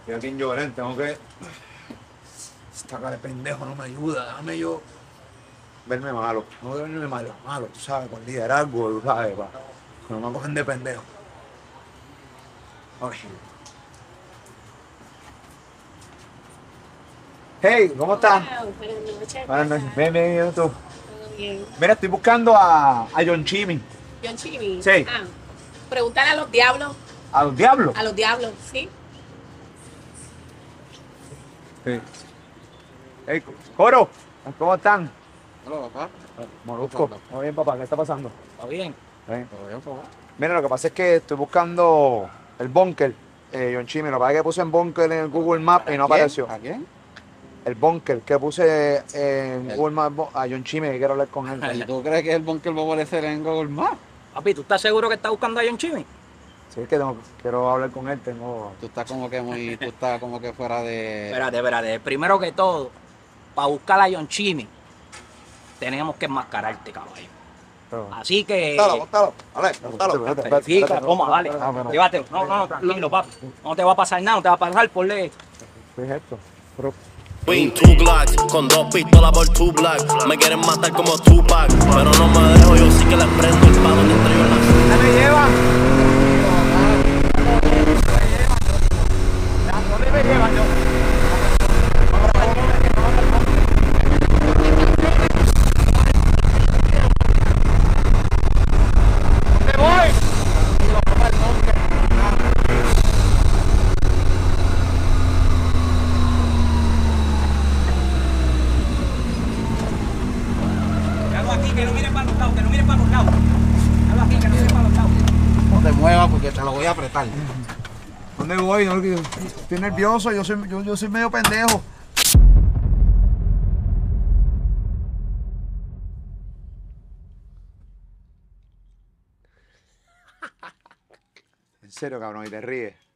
Estoy aquí en tengo que... Esta cara de pendejo no me ayuda, déjame yo verme malo. No a verme malo, malo, tú sabes, con liderazgo, tú sabes, pa. Que no me cogen de pendejo. Hey, ¿cómo estás? Buenas noches. Buenas noches. bien, ven, tú. Todo bien. Mira, estoy buscando a, John Chimmy. ¿John Chimmy? Sí. Ah, preguntar a los diablos. ¿A los diablos? A los diablos, sí. Sí. Hey, Coro, ¿cómo están? Hola, papá. Molusco. Muy bien, papá. ¿Qué está pasando? Está bien. bien, Mira, lo que pasa es que estoy buscando el búnker eh, John Chimmy, lo que pasa es que puse en búnker en Google Maps y no apareció. ¿A quién? el búnker que puse en el... Google Maps a John Chime, que quiero hablar con él. ¿Y tú crees que el bunker va a aparecer en Google Maps? Papi, ¿tú estás seguro que estás buscando a John Chime? Sí, es que quiero hablar con él, tengo... Tú estás como que muy, tú estás como que fuera de... Espérate, espérate, primero que todo, para buscar a John Chime, tenemos que enmascararte, caballo. Así que. Bótalo, Dale, Verifica, toma, dale. Ah, Llévatelo. No, no, tranquilo, papi. No te va a pasar nada, no te va a pasar, por ¿Qué es esto? two Glock, con dos pistolas por two black. Me quieren matar como Tupac, pero no me dejo, yo sí que les prendo el palo de entrego la. me lleva! me estoy nervioso, yo soy, yo, yo soy medio pendejo. En serio, cabrón, y te ríes.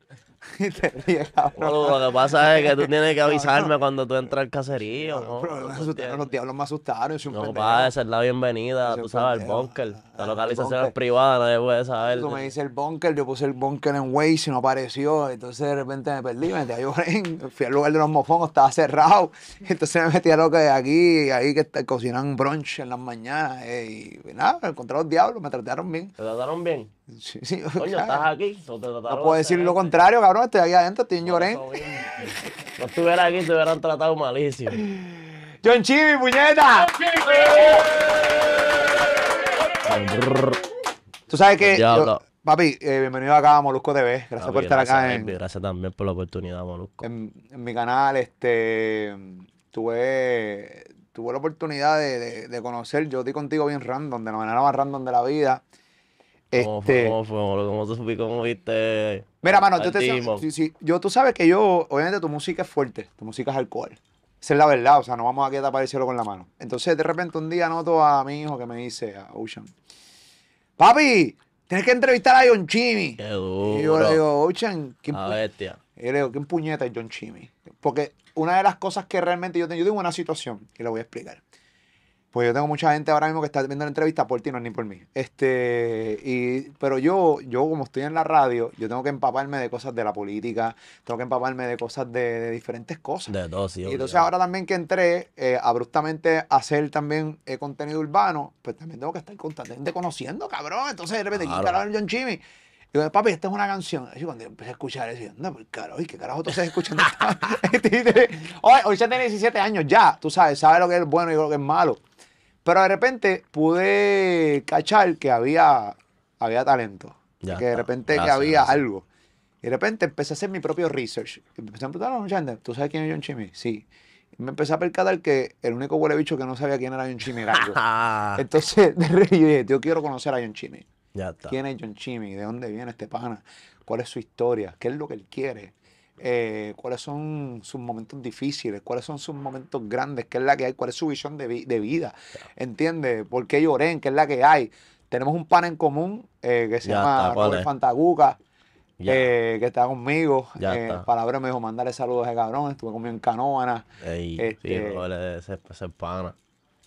te lo que pasa es que tú tienes que avisarme cuando tú entras al caserío. No, pero ¿no? Asustaron, los diablos me asustaron. No, va a es la bienvenida, tú sabes, el bunker La localización es privada, nadie puede saber. Tú me dices el bunker yo puse el bunker en Waze y no apareció. Entonces de repente me perdí, me metí a Fui al lugar de los mofongos, estaba cerrado. Entonces me metí a lo que aquí, ahí que cocinan brunch en las mañanas. Eh, y nada, encontré a los diablos, me trataron bien. ¿Te trataron bien? Oye, estás aquí. no puedo decir lo contrario, cabrón. Estoy aquí adentro, estoy en Si No estuvieras aquí, te hubieran tratado malísimo. John Chibi, puñeta. Tú sabes que. Pues, papi, eh, bienvenido acá a Molusco TV. Gracias por estar acá. gracias también por la oportunidad, Molusco. En, mi canal, este. Tuve, tuve la oportunidad de, conocer. Yo estoy contigo bien random, de la manera más random de la vida. ¿Cómo, este, cómo, cómo, viste? Mira, mano, yo, tú sabes que yo, obviamente tu música es fuerte, tu música es alcohol. Esa es la verdad, o sea, no vamos a quedar el con la mano. Entonces, de repente, un día noto a mi hijo que me dice, a Ocean, papi, tienes que entrevistar a John Chimmy. Qué duro. Y yo le digo, Ocean, qué Y le digo, ¿quién puñeta es John Chimmy? Porque una de las cosas que realmente yo tengo, yo tengo una situación que le voy a explicar. Pues yo tengo mucha gente ahora mismo que está viendo la entrevista por ti, no es ni por mí. Este, y, pero yo, yo como estoy en la radio, yo tengo que empaparme de cosas de la política, tengo que empaparme de cosas de, diferentes cosas. De todo, sí, Y entonces ahora también que entré eh, abruptamente a hacer también eh, contenido urbano, pues también tengo que estar constantemente conociendo, cabrón. Entonces de repente, claro. ¿quién John Chimmy. Y yo, papi, esta es una canción. Y cuando empecé a escuchar decía no, pues caro, ¿qué carajo tú estás escuchando? Este, este, este, hoy, hoy ya tiene 17 años, ya, tú sabes, sabes lo que es bueno y lo que es malo. Pero de repente pude cachar que había, había talento. que de repente había algo. Y de repente empecé a hacer mi propio research. Empecé a preguntar a John ¿tú sabes quién es John Chimmy? Sí. Y me empecé a percatar que el único huele bicho que no sabía quién era John Chimmy era yo. Entonces, yo dije, yo quiero conocer a John Chimmy. Ya está. ¿Quién es John Chimmy? ¿De dónde viene este pana? ¿Cuál es su historia? ¿Qué es lo que él quiere? Eh, cuáles son sus momentos difíciles, cuáles son sus momentos grandes, qué es la que hay, cuál es su visión de, vida, entiende ¿entiendes? ¿Por qué lloré? ¿Qué es la que hay? Tenemos un pan en común eh, que se llama Fantaguca, eh, que está conmigo. Está. Palabra me dijo, mandarle saludos a ese cabrón, estuve conmigo en Canóvana. Este, sí, ese pana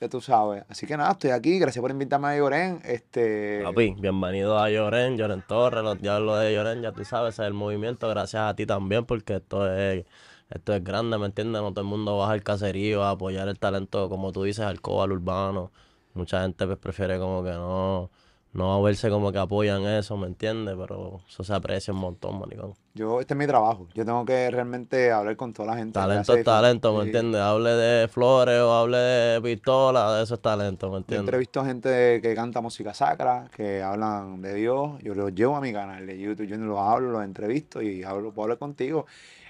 tú sabes. Así que nada, estoy aquí. Gracias por invitarme a Lloren. Este... Papi, bienvenido a Lloren, Lloren Torres, los diablos de Lloren. Ya tú sabes, el movimiento. Gracias a ti también, porque esto es esto es grande, ¿me entiendes? No todo el mundo baja al caserío a apoyar el talento, como tú dices, al cobal urbano. Mucha gente pues, prefiere como que no no va a verse como que apoyan eso, ¿me entiendes? Pero eso se aprecia un montón, manicón. Yo, este es mi trabajo. Yo tengo que realmente hablar con toda la gente. Talento es talento, ¿me entiendes? Hable de flores o hable de pistola, eso es talento, ¿me entiendes? Yo entrevisto gente que canta música sacra, que hablan de Dios. Yo los llevo a mi canal de YouTube, yo los hablo, los entrevisto y hablo, puedo hablar contigo.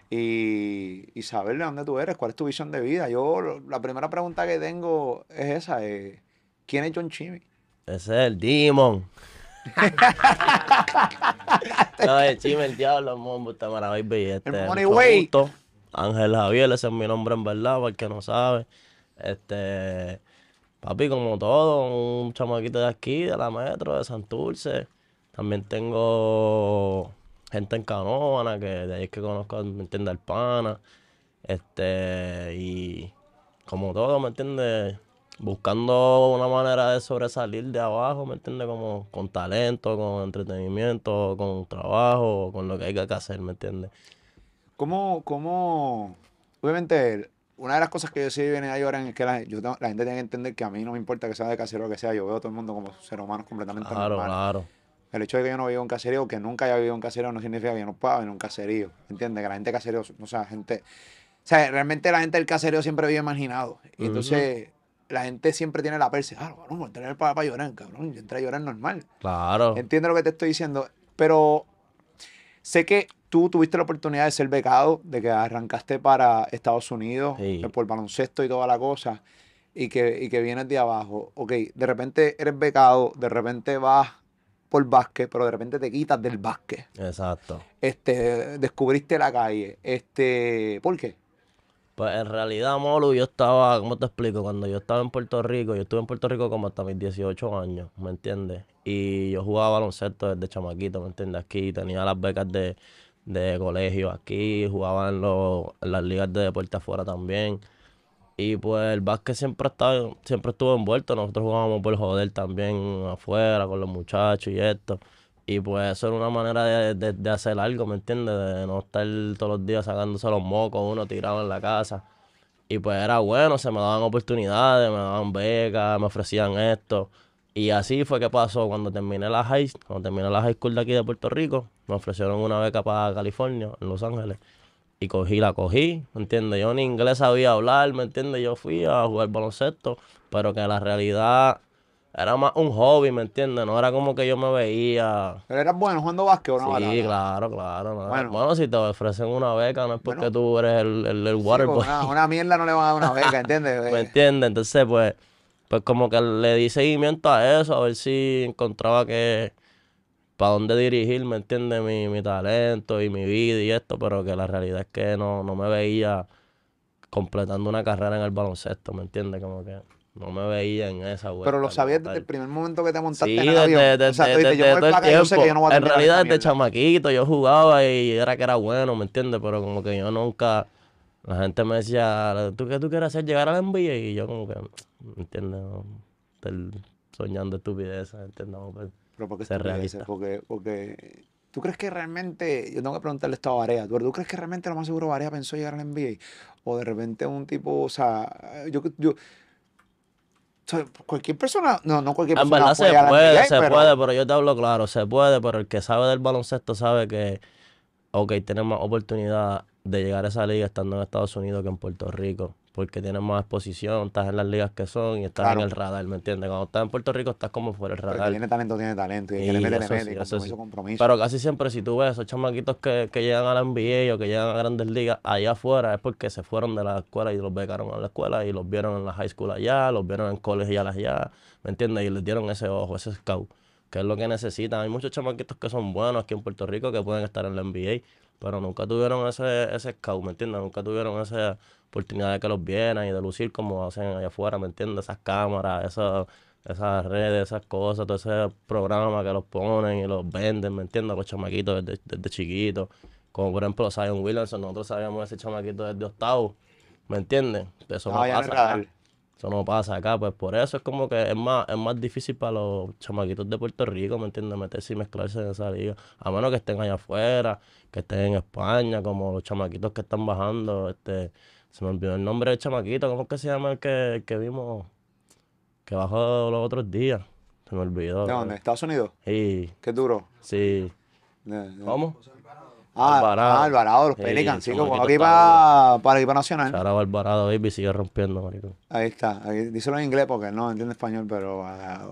Y, saberle saber dónde tú eres, cuál es tu visión de vida. Yo, la primera pregunta que tengo es esa, eh, ¿quién es John Chimmy? Ese es el Demon. no, el Chime, el diablo, el mombo, está maravilloso. Este, el Money Way. Ángel Javier, ese es mi nombre en verdad, para el que no sabe. Este, papi, como todo, un chamaquito de aquí, de la metro, de Santurce. También tengo gente en Canóvana, que de ahí es que conozco, ¿me entiende, alpana. pana. Este, y como todo, ¿me entiende buscando una manera de sobresalir de abajo, ¿me entiendes? Como con talento, con entretenimiento, con trabajo, con lo que hay que hacer, ¿me entiendes? ¿Cómo, cómo? Obviamente, una de las cosas que yo sí viene ahí ahora es que la, yo, gente tiene que entender que a mí no me importa que sea de casero o que sea, yo veo a todo el mundo como seres humanos completamente Claro, claro. El hecho de que yo no viva en caserío, que nunca haya vivido en caserío, no significa que yo no pueda vivir en un caserío. ¿Entiendes? Que la gente de caserío, o sea, gente. O sea, realmente la gente del caserío siempre vive imaginado. entonces, la gente siempre tiene la perse. Ah, cabrón, voy a tener para, llorar, cabrón. Yo entré a llorar normal. Claro. Entiendo lo que te estoy diciendo. Pero sé que tú tuviste la oportunidad de ser becado, de que arrancaste para Estados Unidos eh, por baloncesto y toda la cosa, y que, y que vienes de abajo. Ok, de repente eres becado, de repente vas por básquet, pero de repente te quitas del básquet. Exacto. Este, descubriste la calle. Este, ¿Por qué? Pues en realidad, Molu, yo estaba, ¿cómo te explico? Cuando yo estaba en Puerto Rico, yo estuve en Puerto Rico como hasta mis 18 años, ¿me entiendes? Y yo jugaba baloncesto desde chamaquito, ¿me entiendes? Aquí tenía las becas de, colegio aquí, jugaba en, los, las ligas de deporte afuera también. Y pues el básquet siempre, estaba, siempre estuvo envuelto, nosotros jugábamos por joder también afuera con los muchachos y esto. Y pues eso era una manera de, hacer algo, ¿me entiendes? De no estar todos los días sacándose los mocos, uno tirado en la casa. Y pues era bueno, se me daban oportunidades, me daban becas, me ofrecían esto. Y así fue que pasó. Cuando terminé la high, cuando terminé la high school de aquí de Puerto Rico, me ofrecieron una beca para California, en Los Ángeles. Y cogí, la cogí, ¿me entiendes? Yo ni inglés sabía hablar, ¿me entiendes? Yo fui a jugar baloncesto, pero que la realidad era más un hobby, ¿me entiendes? No era como que yo me veía. Pero eras bueno jugando básquet o no, Sí, claro, claro. Bueno. si te ofrecen una beca, no es porque tú eres el, el, waterboy. una, mierda no le van a dar una beca, ¿entiendes? ¿Me entiendes? Entonces, pues, pues como que le di seguimiento a eso, a ver si encontraba que para dónde dirigir, ¿me entiendes? Mi, mi talento y mi vida y esto, pero que la realidad es que no, no me veía completando una carrera en el baloncesto, ¿me entiendes? Como que. No me veía en esa vuelta. Pero lo sabías desde el primer momento que te montaste en el avión. En realidad, desde chamaquito, yo jugaba y era que era bueno, ¿me entiendes? Pero como que yo nunca... La gente me decía, ¿tú qué tú quieres hacer? ¿Llegar a NBA? Y yo como que, ¿me entiendes? Estoy soñando estupideces, ¿entiendes? Pero, ¿por porque se realiza? Porque, porque... ¿Tú crees que realmente, yo tengo que preguntarle esto a Varea, ¿tú crees que realmente lo más seguro Varea pensó llegar a NBA? O de repente un tipo, o sea, yo... yo cualquier persona, no, no cualquier ah, persona. En verdad se puede, se puede, pero yo te hablo claro, se puede, pero el que sabe del baloncesto sabe que, ok, tenemos oportunidad de llegar a esa liga estando en Estados Unidos que en Puerto Rico porque tienes más exposición, estás en las ligas que son y estás en el radar, ¿me entiendes? Cuando estás en Puerto Rico estás como fuera del radar. Pero tiene talento, tiene talento y, que le mete, compromiso, Pero casi siempre si tú ves esos chamaquitos que, llegan a la NBA o que llegan a grandes ligas allá afuera es porque se fueron de la escuela y los becaron a la escuela y los vieron en la high school allá, los vieron en colegios allá, ¿me entiendes? Y les dieron ese ojo, ese scout, que es lo que necesitan. Hay muchos chamaquitos que son buenos aquí en Puerto Rico que pueden estar en la NBA pero nunca tuvieron ese, ese scout, ¿me entiendes? Nunca tuvieron esa oportunidad de que los vieran y de lucir como hacen allá afuera, ¿me entiendes? Esas cámaras, esas, esas redes, esas cosas, todo ese programa que los ponen y los venden, ¿me entiendes? Los chamaquitos desde, desde chiquitos. Como por ejemplo Zion Williamson, nosotros sabíamos ese chamaquito desde octavo, ¿me entiendes? Eso no, eso no pasa acá, pues por eso es como que es más, es más difícil para los chamaquitos de Puerto Rico, ¿me entiendes? Meterse y mezclarse en esa liga. A menos que estén allá afuera, que estén en España, como los chamaquitos que están bajando. este Se me olvidó el nombre del chamaquito, ¿cómo que se llama el que, vimos? Que bajó los otros días. Se me olvidó. ¿De dónde? ¿Estados Unidos? Sí. Qué duro. Sí. ¿Cómo? Ah, Alvarado. los Pelicans, sí, como aquí para, el equipo nacional. Sara Alvarado, baby, sigue rompiendo, marico. Ahí está. díselo en inglés porque no entiende español, pero. Ah,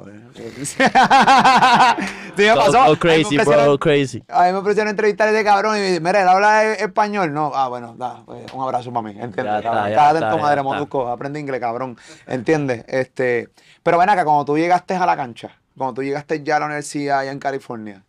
pasó. oh crazy, bro, crazy. A mí me ofrecieron entrevistar a cabrón y me dice, mira, él habla e-, español. No, ah, bueno, da, pues, un abrazo para mí. ¿Entiendes? atento, madre aprende inglés, cabrón. ¿Entiendes? Este, pero ven acá, cuando tú llegaste a la cancha, cuando tú llegaste ya a la universidad allá en California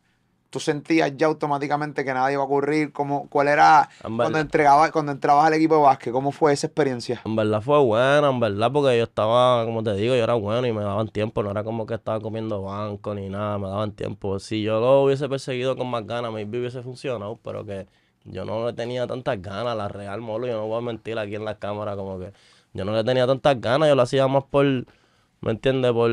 tú sentías ya automáticamente que nada iba a ocurrir? ¿Cuál era cuando, entregaba, cuando entrabas al equipo de básquet? ¿Cómo fue esa experiencia? En verdad fue buena, en verdad, porque yo estaba, como te digo, yo era bueno y me daban tiempo. No era como que estaba comiendo banco ni nada, me daban tiempo. Si yo lo hubiese perseguido con más ganas, mi vida hubiese funcionado, pero que yo no le tenía tantas ganas. La Real Molo, yo no voy a mentir aquí en la cámara, como que yo no le tenía tantas ganas, yo lo hacía más por. ¿Me entiendes? Por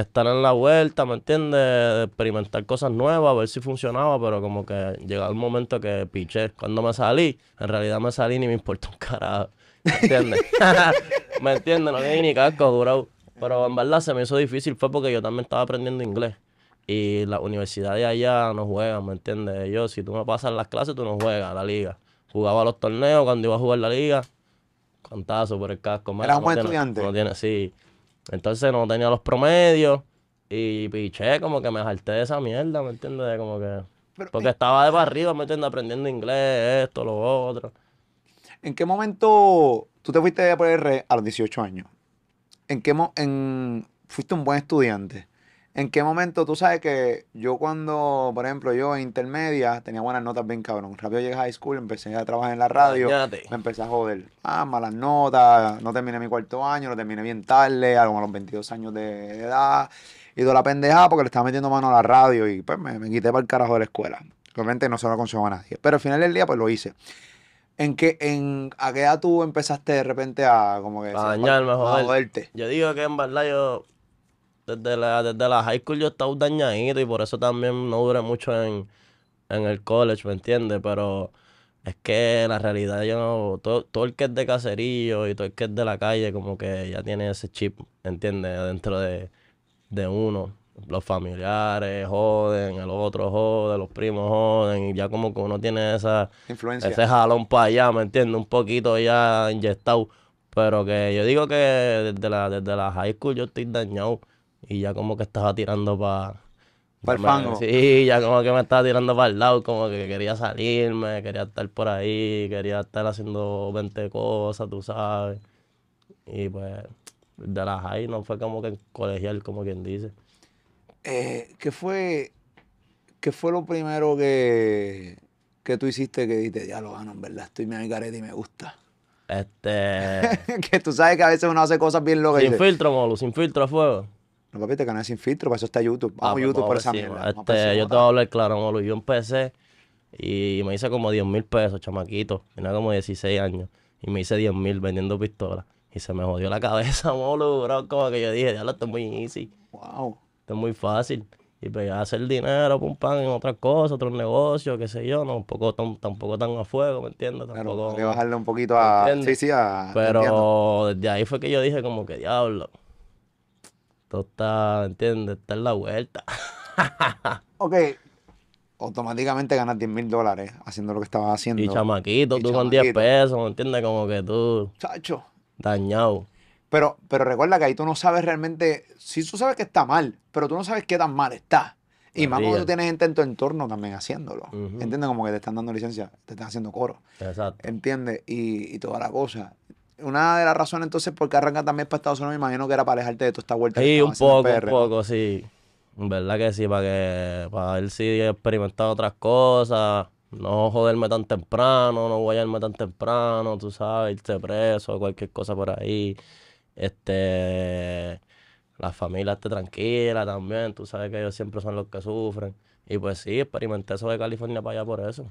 estar en la vuelta, ¿me entiendes? Experimentar cosas nuevas, a ver si funcionaba, pero como que llegaba el momento que piché. Cuando me salí, en realidad me salí ni me importa un carajo. ¿Me entiendes? ¿Me entiendes? No tenía ni casco, bro. Pero en verdad se me hizo difícil, fue porque yo también estaba aprendiendo inglés. Y la universidad de allá no juega, ¿me entiendes? Yo, si tú me pasas las clases, tú no juegas a la liga. Jugaba los torneos cuando iba a jugar la liga. Contazo por el casco. Era un buen estudiante. Tiene, sí. Entonces no tenía los promedios y piché, como que me salté de esa mierda, ¿me entiendes? Como que... porque eh, estaba de para arriba, ¿me entiendes? Aprendiendo inglés, esto, lo otro. ¿En qué momento tú te fuiste a PR a los 18 años? ¿En qué en, fuiste un buen estudiante? ¿En qué momento tú sabes que yo cuando, por ejemplo, yo en intermedia tenía buenas notas bien cabrón? Rápido llegué a high school, empecé a trabajar en la radio, me empecé a joder. Ah, malas notas, no terminé mi cuarto año, lo terminé bien tarde, a los 22 años de edad. Y toda la pendejada porque le estaba metiendo mano a la radio y pues me, me quité para el carajo de la escuela. Realmente no se lo aconsejo a nadie. Pero al final del día pues lo hice. ¿En qué, en, ¿A qué edad tú empezaste de repente a como que... A dañarme, joderte? Yo digo que en verdad yo desde la, desde la high school yo estaba dañadito y por eso también no duré mucho en, en el college, ¿me entiendes? Pero es que la realidad yo no, todo, el que es de caserío y todo el que es de la calle como que ya tiene ese chip, ¿entiendes? Dentro de, uno. Los familiares joden, el otro joden, los primos joden, y ya como que uno tiene esa influencia, ese jalón para allá, ¿me entiendes? Un poquito ya inyectado. Pero que yo digo que desde la, desde la high school yo estoy dañado. Y ya como que estaba tirando para... Para el fango. Sí, ya como que me estaba tirando para el lado, como que quería salirme, quería estar por ahí, quería estar haciendo 20 cosas, tú sabes. Y pues, de las ahí, no fue como que colegial, como quien dice. Eh, ¿qué, fue, ¿Qué fue lo primero que, que tú hiciste que dijiste, ya lo gano, en verdad, estoy mi careta y me gusta? Este. que tú sabes que a veces uno hace cosas bien locas. Sin filtro, molo, sin filtro a fuego. No, papi, este canal sin filtro, para eso está YouTube. Ah, Vamos pues, YouTube por esa mierda. Este, yo te voy a hablar claro, Molu. Yo empecé y me hice como 10 mil pesos, chamaquito. Tenía como 16 años. Y me hice 10 mil vendiendo pistolas. Y se me jodió la cabeza, Molu, bro. Como que yo dije, diablo, esto es muy easy. Wow. Esto es muy fácil. Y pues, a hacer dinero, pum, pan, en otras cosas, otros negocios, qué sé yo, no, un poco tampoco tan a fuego, ¿me entiendes? Tampoco, claro, bajarle un poquito a... Sí, sí, a... Pero desde ahí fue que yo dije como que, diablo, todo está, ¿entiendes? Está en la vuelta. ok, automáticamente ganas 10 mil dólares haciendo lo que estabas haciendo. Y chamaquito, tú con 10 pesos, ¿me entiendes? Como que tú. Chacho. Dañado. Pero, pero recuerda que ahí tú no sabes realmente. si tú sabes que está mal, pero tú no sabes qué tan mal está. Y más cuando tú tienes gente en tu entorno también haciéndolo. entiende ¿Entiendes? Como que te están dando licencia, te están haciendo coro. Exacto. ¿Entiendes? Y, y toda la cosa una de las razones entonces por qué también para Estados Unidos, me imagino que era para alejarte de toda esta vuelta. Sí, un poco, un poco, sí. ¿Verdad que sí? Para que para ver si he experimentado otras cosas, no joderme tan temprano, no guayarme tan temprano, tú sabes, Irte preso, cualquier cosa por ahí. Este, la familia esté tranquila también, tú sabes que ellos siempre son los que sufren. Y pues sí, experimenté eso de California para allá por eso.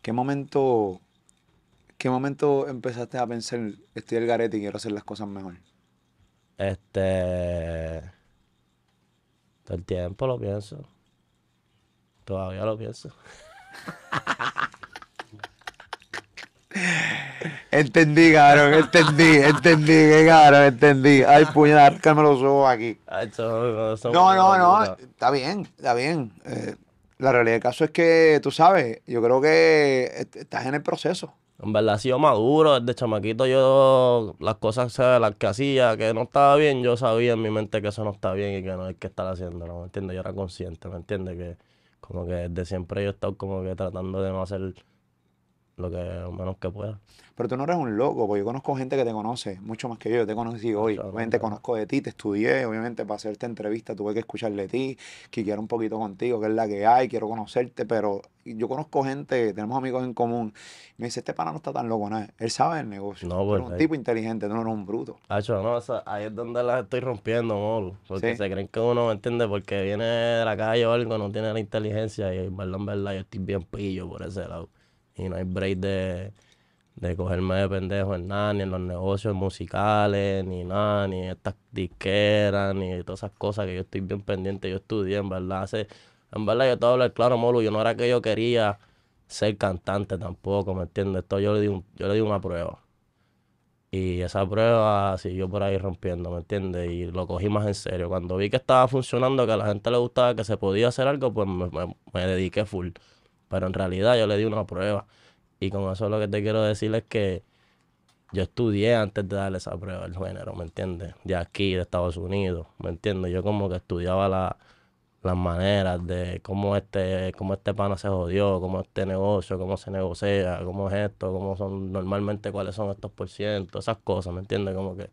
¿Qué momento ¿Qué momento empezaste a pensar, estoy el garete y quiero hacer las cosas mejor? Este. Todo el tiempo lo pienso. Todavía lo pienso. Entendí, cabrón, entendí, entendí, cabrón, entendí. Ay, puñal, me lo subo aquí. No, no, no, está bien, está bien. Eh, la realidad del caso es que, tú sabes, yo creo que estás en el proceso. En verdad, ha sido maduro. Desde chamaquito, yo las cosas las que hacía, que no estaba bien, yo sabía en mi mente que eso no estaba bien y que no hay que estar haciéndolo, ¿me entiendes? Yo era consciente, ¿me entiendes? Que como que desde siempre yo he estado como que tratando de no hacer lo que menos que pueda. Pero tú no eres un loco, porque yo conozco gente que te conoce, mucho más que yo. Yo te conocí hoy, obviamente conozco de ti, te estudié, obviamente para hacerte entrevista tuve que escucharle a ti, que quiero un poquito contigo, que es la que hay, quiero conocerte, pero yo conozco gente, tenemos amigos en común. Me dice, este pana no está tan loco, es. Él sabe el negocio. No, pues, un tipo inteligente, tú no eres un bruto. Ah, no, ahí es donde las estoy rompiendo, Porque se creen que uno, ¿me entiende Porque viene de la calle o algo, no tiene la inteligencia y, en verdad, yo estoy bien pillo por ese lado y no hay break de, cogerme de pendejo en nada, ni en los negocios musicales, ni nada, ni estas disqueras, ni todas esas cosas que yo estoy bien pendiente. Yo estudié, en verdad. Hace, en verdad, yo todo lo claro, Molo, yo no era que yo quería ser cantante tampoco, ¿me entiendes? Esto yo le di, yo le di una prueba. Y esa prueba siguió por ahí rompiendo, ¿me entiendes? Y lo cogí más en serio. Cuando vi que estaba funcionando, que a la gente le gustaba, que se podía hacer algo, pues me dediqué full. Pero en realidad yo le di una prueba. Y con eso lo que te quiero decir es que yo estudié antes de darle esa prueba al género, ¿me entiendes? De aquí, de Estados Unidos, ¿me entiendes? Yo como que estudiaba las maneras de cómo este, cómo este pana se jodió, cómo este negocio, cómo se negocia, cómo es esto, cómo son normalmente cuáles son estos por ciento, esas cosas, ¿me entiendes? Como que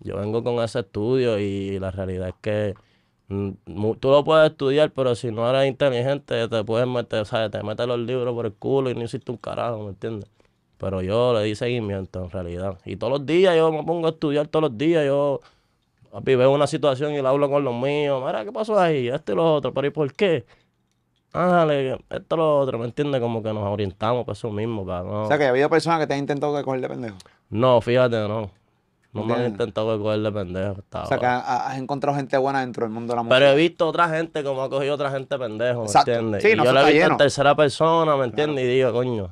yo vengo con ese estudio y la realidad es que Tú lo puedes estudiar, pero si no eres inteligente, te puedes meter, sea Te metes los libros por el culo y no hiciste un carajo, ¿me entiendes? Pero yo le di seguimiento en realidad. Y todos los días yo me pongo a estudiar todos los días. Yo papi, veo una situación y la hablo con los míos. Mira, ¿qué pasó ahí? Este y lo otro. Pero ¿y por qué? Ándale, esto y lo otro. ¿Me entiendes? Como que nos orientamos para eso mismo. O sea, que había personas que te han intentado coger de pendejo. No, fíjate, no. No me han intentado coger cogerle pendejo. o sea, que has encontrado gente buena dentro del mundo de la música. Pero he visto otra gente como ha cogido otra gente pendejo, ¿me entiendes? yo la he visto en tercera persona, ¿me entiendes? Y digo, coño,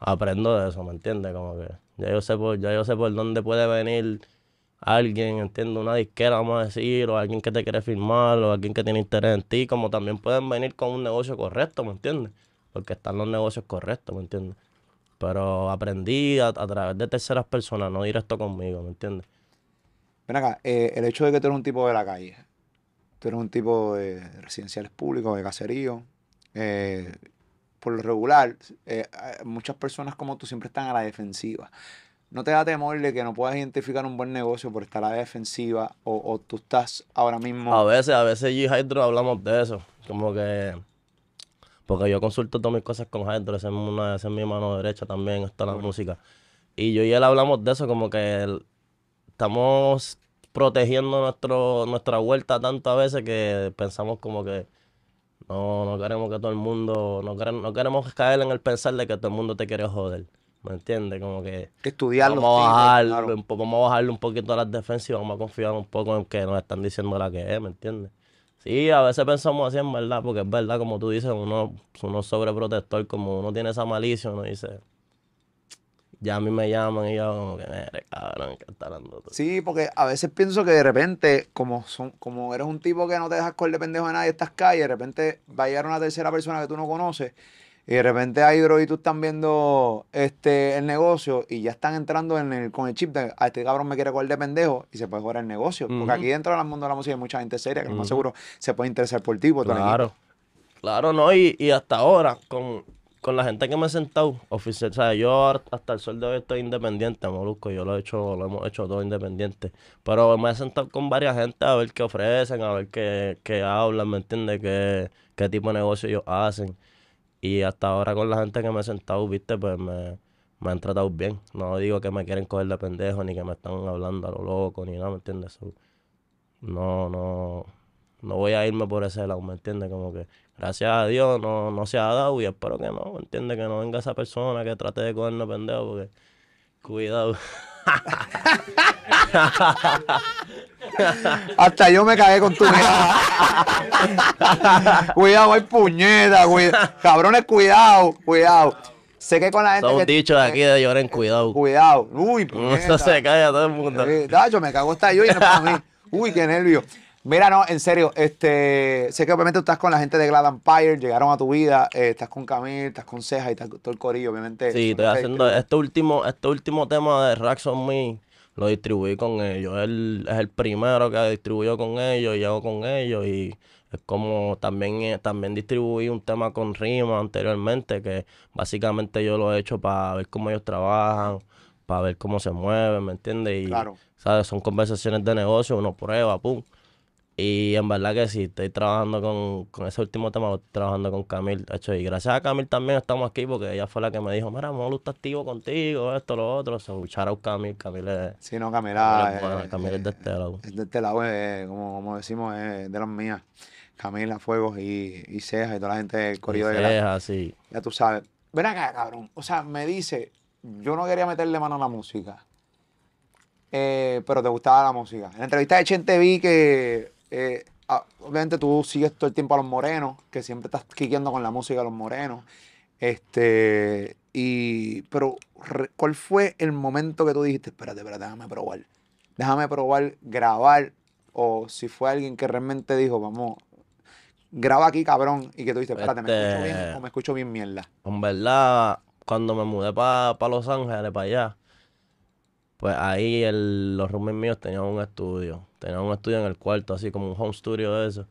aprendo de eso, ¿me entiendes? Como que ya yo sé por, ya yo sé por dónde puede venir alguien, entiendes? una disquera, vamos a decir, o alguien que te quiere firmar, o alguien que tiene interés en ti, como también pueden venir con un negocio correcto, ¿me entiendes? Porque están los negocios correctos, ¿me entiendes? Pero aprendí a, través de terceras personas, no directo conmigo, ¿me entiendes? Ven acá, eh, el hecho de que tú eres un tipo de la calle, tú eres un tipo de residenciales públicos, de caserío, eh, por lo regular, eh, muchas personas como tú siempre están a la defensiva. ¿No te da temor de que no puedas identificar un buen negocio por estar a la defensiva o, o tú estás ahora mismo... A veces, a veces G-Hydro hablamos de eso, como que porque yo consulto todas mis cosas con los esa es, una, esa es mi mano derecha también, está la música. Y yo y él hablamos de eso, como que estamos protegiendo nuestro, nuestra vuelta tanto a veces que pensamos como que no, no queremos que todo el mundo, no queremos, no queremos caer en el pensar de que todo el mundo te quiere joder. ¿Me entiendes? Como que. Vamos a, pues, bajarle, un vamos a bajarle un poquito a las defensas y vamos a confiar un poco en que nos están diciendo la que es, ¿me entiendes? Sí, a veces pensamos así en verdad, porque es verdad, como tú dices, uno, uno sobreprotector, como uno tiene esa malicia, uno dice, ya a mí me llaman y yo como que, eres, cabrón, que está hablando tú? Sí, porque a veces pienso que de repente, como, son, como eres un tipo que no te dejas correr de pendejo de nadie en estas calles, de repente va a llegar una tercera persona que tú no conoces y de repente ahí, bro, y tú están viendo este, el negocio y ya están entrando en con el chip de a ah, este cabrón me quiere coger de pendejo y se puede jugar el negocio. Porque aquí dentro del mundo de la música hay mucha gente seria que más seguro se puede interesar por ti. Por claro, claro, no. Y, hasta ahora, con, la gente que me he sentado, oficial, o sea, yo hasta el sueldo de hoy estoy independiente, Molusco. Yo lo he hecho, lo hemos hecho todo independiente. Pero me he sentado con varias gente a ver qué ofrecen, a ver qué, qué hablan, ¿me entiendes? Qué, qué tipo de negocio ellos hacen. Y hasta ahora con la gente que me he sentado, viste, pues me, han tratado bien. No digo que me quieren coger de pendejo, ni que me están hablando a lo loco, ni nada, ¿me entiendes? no, no, no voy a irme por ese lado, ¿me entiendes? Como que gracias a Dios no, no se ha dado y espero que no, ¿me entiendes? Que no venga esa persona que trate de de pendejo, porque cuidado. Hasta yo me cagué con tu mirada. cuidado, hay puñetas cuidado cabrones, cuidado, cuidado. Sé que con la gente. Son que... dichos de aquí de en cuidado. Cuidado. Uy, puñeta. Eso se cae a todo el mundo. yo me cago hasta yo y no para mí. Uy, qué nervio. Mira, no, en serio, este, sé que obviamente tú estás con la gente de Glad Empire, llegaron a tu vida, eh, estás con Camil, estás con Ceja y estás con todo el corillo, obviamente. Sí, estoy haciendo este último, este último tema de Racks on Me, lo distribuí con ellos. es el primero que distribuyó con ellos y hago con ellos y es como también, eh, también distribuí un tema con Rima anteriormente, que básicamente yo lo he hecho para ver cómo ellos trabajan, para ver cómo se mueven, ¿me entiendes? Y, claro. ¿sabes? Son conversaciones de negocio, uno prueba, pum y en verdad que sí, estoy trabajando con, ese último tema, estoy trabajando con Camil. Hecho, y gracias a Camil también estamos aquí porque ella fue la que me dijo, mira, Molu está activo contigo, esto, lo otro. se shout a Camil, Camil es... Sí, no, Camila... Eh, Camil es, de este lado. Es de este lado, es, como, decimos, es de las mías. Camila, Fuegos y, y Ceja y toda la gente del corrido de Ceja, sí. Ya tú sabes. Ven acá, cabrón. O sea, me dice, yo no quería meterle mano a la música. Eh, pero te gustaba la música. En la entrevista de Chente vi que eh, ah, obviamente tú sigues todo el tiempo a los morenos, que siempre estás quiqueando con la música a los morenos. Este, y, pero, ¿cuál fue el momento que tú dijiste, espérate, espérate, déjame probar? Déjame probar grabar. O si fue alguien que realmente dijo, vamos, graba aquí, cabrón. Y que tú dijiste, espérate, ¿me escucho bien este, o me escucho bien mierda? En verdad, cuando me mudé para Los Ángeles, para allá, pues ahí los roomies míos tenían un estudio. Tenía un estudio en el cuarto, así como un home studio de eso.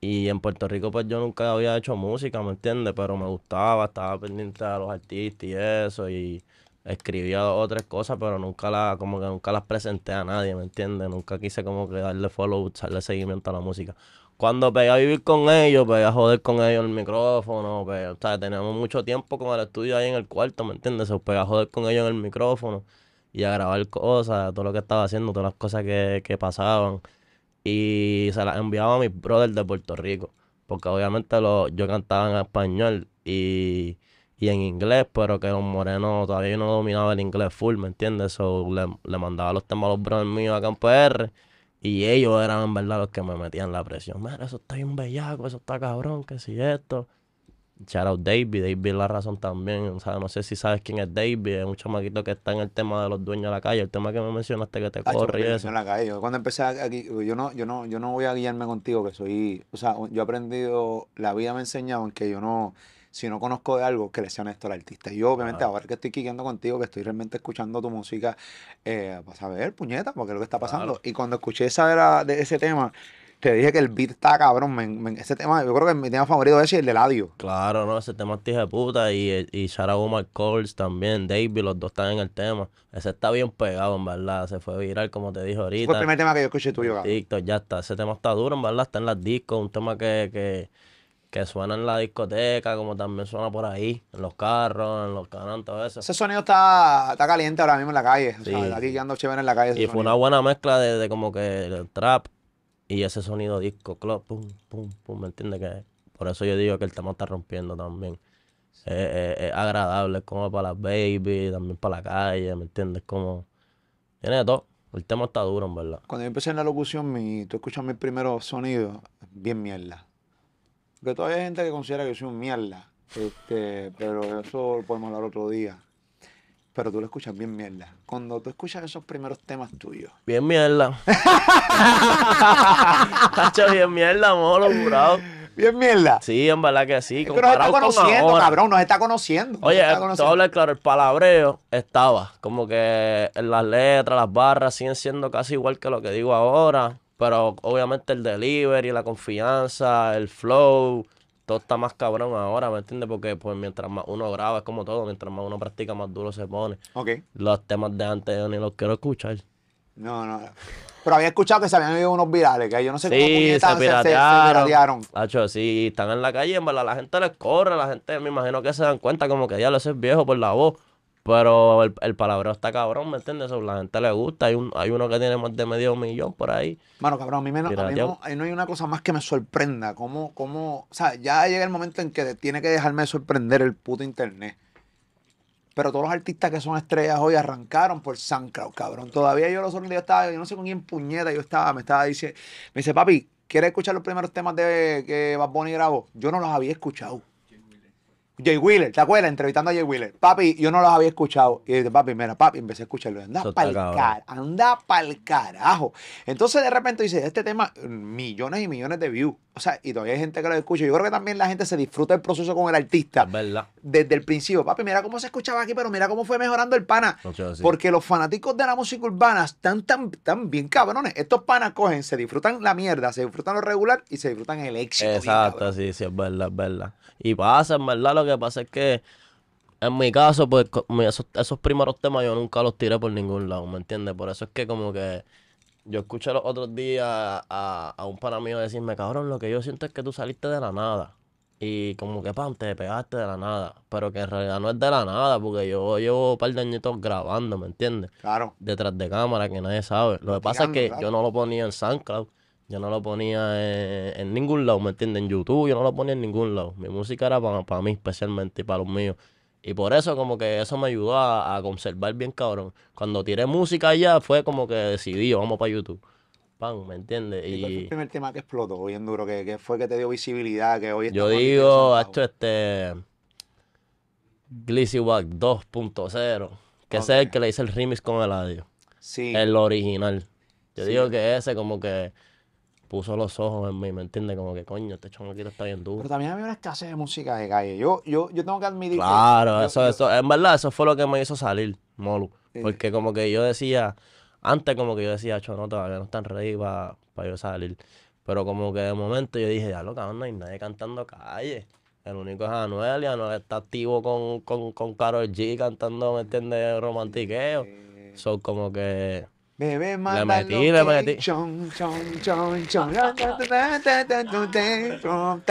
Y en Puerto Rico, pues yo nunca había hecho música, ¿me entiendes? Pero me gustaba, estaba pendiente a los artistas y eso, y escribía otras cosas, pero nunca la, como que nunca las presenté a nadie, ¿me entiendes? Nunca quise como que darle follow, darle seguimiento a la música. Cuando pegué a vivir con ellos, pegué a joder con ellos el micrófono, o sea, teníamos mucho tiempo con el estudio ahí en el cuarto, ¿me entiendes? se pegué a joder con ellos en el micrófono y a grabar cosas, todo lo que estaba haciendo, todas las cosas que, pasaban. Y se las enviaba a mis brothers de Puerto Rico. Porque obviamente lo, yo cantaba en español y, en inglés, pero que los morenos todavía no dominaba el inglés full, ¿me entiendes? So, le, le mandaba los temas a los brothers míos a en PR. Y ellos eran en verdad los que me metían la presión. Mira, eso está un bellaco, eso está cabrón, que si esto. Shout out David, David la razón también. O sea, no sé si sabes quién es David, es un chamaquito que está en el tema de los dueños de la calle, el tema que me mencionaste que te corre eso. En la calle. Yo cuando empecé aquí, yo no, yo no, yo no voy a guiarme contigo, que soy, o sea, yo he aprendido, la vida me ha enseñado en que yo no, si no conozco de algo, que le sea honesto al artista. yo, obviamente, ahora que estoy guiando contigo, que estoy realmente escuchando tu música, eh, pues, a ver, puñeta, porque es lo que está pasando. Y cuando escuché esa era de ese tema, te dije que el beat está cabrón. ese tema, yo creo que mi tema favorito es el de Ladio. Claro, no, ese tema es tija de puta. Y, y Umar Coles también, David, los dos están en el tema. Ese está bien pegado, en verdad. Se fue viral, como te dijo ahorita. fue el primer tema que yo escuché tuyo, cabrón. ya está. Ese tema está duro, en verdad. Está en las discos. Un tema que, que, suena en la discoteca, como también suena por ahí, en los carros, en los canales, todo eso. Ese sonido está, está caliente ahora mismo en la calle. aquí ando chévere en la calle. y fue una buena mezcla de, de como que el trap y ese sonido disco, clop, pum, pum, pum, ¿me entiendes? Que por eso yo digo que el tema está rompiendo también. Eh, eh, es, agradable, es como para las baby, también para la calle, ¿me entiendes? Como. Tiene de todo. El tema está duro, en verdad. Cuando yo empecé en la locución, mi, tú escuchas mis primeros sonidos, bien mierda. Porque todavía hay gente que considera que yo soy un mierda. Este, pero eso lo podemos hablar otro día pero tú lo escuchas bien mierda. Cuando tú escuchas esos primeros temas tuyos. Bien mierda. hecho bien mierda, molo, jurado. Bien mierda. Sí, en verdad que sí. Es que nos está conociendo, cabrón, nos está conociendo. Oye, Todo el, claro, el palabreo estaba. Como que en las letras, las barras siguen siendo casi igual que lo que digo ahora. Pero obviamente el delivery, la confianza, el flow, todo está más cabrón ahora, ¿me entiendes? Porque pues mientras más uno graba, es como todo, mientras más uno practica, más duro se pone. Ok. Los temas de antes yo ni los quiero escuchar. No, no. Pero había escuchado que se habían ido unos virales, que yo no sé cómo se piratearon. sí, están en la calle, en la gente les corre, la gente me imagino que se dan cuenta como que ya lo es viejo por la voz. Pero el, el palabreo está cabrón, ¿me entiendes? la gente le gusta. Hay, hay uno que tiene más de medio millón por ahí. Bueno, cabrón, a mí, menos, a no, hay una cosa más que me sorprenda. ¿Cómo, cómo, o sea, ya llega el momento en que tiene que dejarme sorprender el puto internet. Pero todos los artistas que son estrellas hoy arrancaron por SoundCloud, cabrón. Todavía yo los otros días estaba, yo no sé con quién puñeta yo estaba, me estaba diciendo, me dice, papi, ¿quieres escuchar los primeros temas de que Bad Bunny grabó? Yo no los había escuchado. Jay Wheeler, ¿te acuerdas? Entrevistando a Jay Wheeler. Papi, yo no los había escuchado. Y dice papi, mira, papi, empecé a escucharlo. Anda pa'l carajo, anda pa'l carajo. Entonces, de repente, dice, este tema, mm, millones y millones de views. O sea, y todavía hay gente que lo escucha. Yo creo que también la gente se disfruta el proceso con el artista. verdad. Desde el principio. Papi, mira cómo se escuchaba aquí, pero mira cómo fue mejorando el pana. Porque los fanáticos de la música urbana están tan, tan bien cabrones. Estos panas cogen, se disfrutan la mierda, se disfrutan lo regular y se disfrutan el éxito. Exacto, sí, sí, es verdad, es verdad. Y pasa, en verdad, lo que que pasa es que en mi caso, pues esos, primeros temas yo nunca los tiré por ningún lado, ¿me entiendes? Por eso es que como que yo escuché los otros días a, un pana mío decirme, cabrón, lo que yo siento es que tú saliste de la nada. Y como que, pam, te pegaste de la nada. Pero que en realidad no es de la nada, porque yo llevo un par de añitos grabando, ¿me entiendes? Claro. Detrás de cámara, que nadie sabe. Lo que pasa es que yo no lo ponía en SoundCloud. Yo no lo ponía en, ningún lado, ¿me entiendes? En YouTube yo no lo ponía en ningún lado. Mi música era para, mí especialmente y para los míos. Y por eso como que eso me ayudó a, conservar bien cabrón. Cuando tiré música allá fue como que decidí, vamos para YouTube. Pan, ¿me entiendes? ¿Y, el primer tema que explotó en duro? Que, fue que te dio visibilidad? que hoy Yo digo, esto este... Glissy Wack 2.0. Que es el que le hice el remix con el Eladio. Sí. El original. Yo digo que ese como que puso los ojos en mí, ¿me entiendes? Como que coño, este aquí está bien duro. Pero también había una escasez de música de calle. Yo, yo, yo tengo que admitir. Claro, eso, eso, en verdad, eso fue lo que me hizo salir, Molu. Porque como que yo decía, antes como que yo decía, Chono, no, todavía no están ready para yo salir. Pero como que de momento yo dije, ya lo cabrón, no hay nadie cantando calle. El único es Anuel y Anuel está activo con, con, con Karol G cantando, ¿me entiendes? Romantiqueo. Son como que Bebé, la metí, la metí.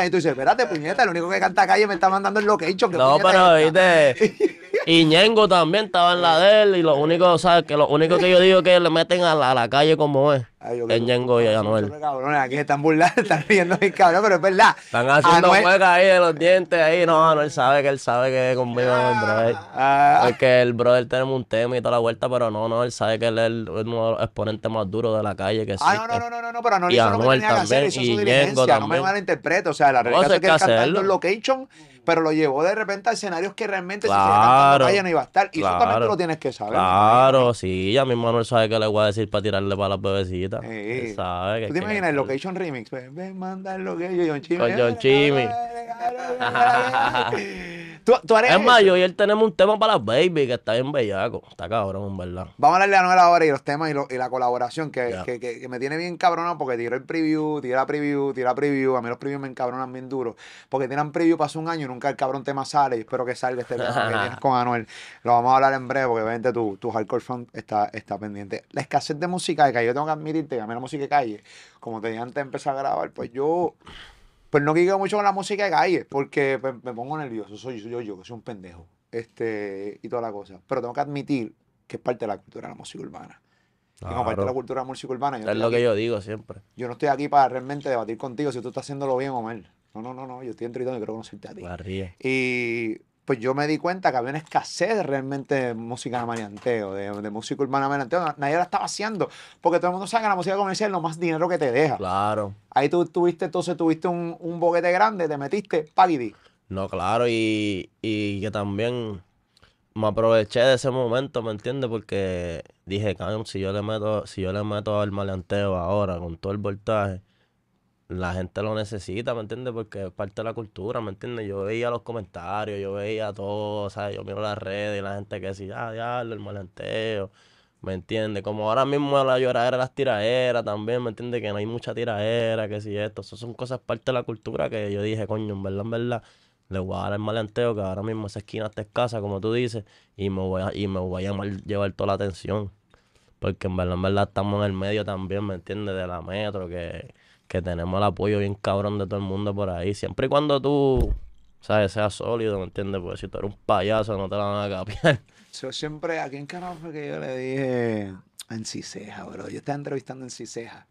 Y tú dices, espérate, puñeta, lo único que canta me está mandando location. No, pero Y Ñengo también estaba en la de él. Y lo único, sea, Que lo único que yo digo es que le meten a la, calle como es. Ay, es Ñengo y Anuel. aquí están burlando, están riendo el cabrón, pero es verdad. Están haciendo Anuel... ahí de los dientes ahí. No, Anuel sabe que él sabe que conmigo ah, el brother. Ah, Porque el brother tenemos un tema y toda la vuelta, pero no, no, él sabe que él es uno de los exponentes más duros de la calle que Ah, no, no, no, no, no, pero Anuel hizo lo que tenía también, que hacer, hizo y su diligencia. No me malinterprete, o sea, la realidad es que el cantando en location pero lo llevó de repente a escenarios que realmente claro, si se no iba a estar. Y claro, eso también tú lo tienes que saber. Claro, sí, ya mi Manuel sabe que le voy a decir para tirarle para las bebecitas. Sí. Sabe que ¿Tú te imaginas el Location Remix? manda el Location, John Chimmy. Con John Chimmy. es más, y él tenemos un tema para las baby que está bien bellaco. Está cabrón, en verdad. Vamos a hablarle a Noel ahora y los temas y, la colaboración que, me tiene bien cabronado porque tiró el preview, tiró la preview, tiró la preview. A mí los previews me encabronan bien duro. Porque tiran preview, hace un año y nunca el cabrón tema sale. Y espero que salga este tema con Anuel. Lo vamos a hablar en breve porque obviamente tu, tu hardcore front está, está pendiente. La escasez de música que yo tengo que admitirte, a mí la música calle, como te dije antes de empezar a grabar, pues yo pues no quiero mucho con la música de calle, porque me, pongo nervioso, soy yo, yo, que soy un pendejo, este, y toda la cosa. Pero tengo que admitir que es parte de la cultura de la música urbana. es parte de la cultura de la música urbana. Yo es lo que yo digo siempre. Yo no estoy aquí para realmente debatir contigo si tú estás haciéndolo bien o mal. No, no, no, no, yo estoy entritando y quiero conocerte a ti. Y pues yo me di cuenta que había una escasez realmente de música de de, de música urbana marianteo. Nadie la estaba haciendo, porque todo el mundo sabe que la música comercial es lo más dinero que te deja. Claro. Ahí tú tuviste, entonces tuviste un, un boquete grande, te metiste, palidí. No, claro, y, y que también me aproveché de ese momento, ¿me entiendes? Porque dije, cabrón, si yo le meto, si yo le meto al maleanteo ahora con todo el voltaje, la gente lo necesita, ¿me entiendes? Porque es parte de la cultura, ¿me entiendes? Yo veía los comentarios, yo veía todo, sea, Yo miro las redes y la gente que decía, ah, diablo, el malanteo, ¿me entiendes? Como ahora mismo la lloradera, las tiraderas también, ¿me entiendes? Que no hay mucha tiradera, que si esto, eso son cosas parte de la cultura que yo dije, coño, en verdad, en verdad, le voy a dar el malenteo que ahora mismo esa esquina está escasa, como tú dices, y me voy a, y me voy a llevar toda la atención. Porque en verdad, en verdad estamos en el medio también, ¿me entiendes? De la metro, que que tenemos el apoyo bien cabrón de todo el mundo por ahí. Siempre y cuando tú, ¿sabes? Seas sólido, ¿me entiendes? Porque si tú eres un payaso, no te la van a capiar. Yo siempre, aquí en carajo fue que yo le dije en Ciseja, bro? Yo estaba entrevistando en Ciseja.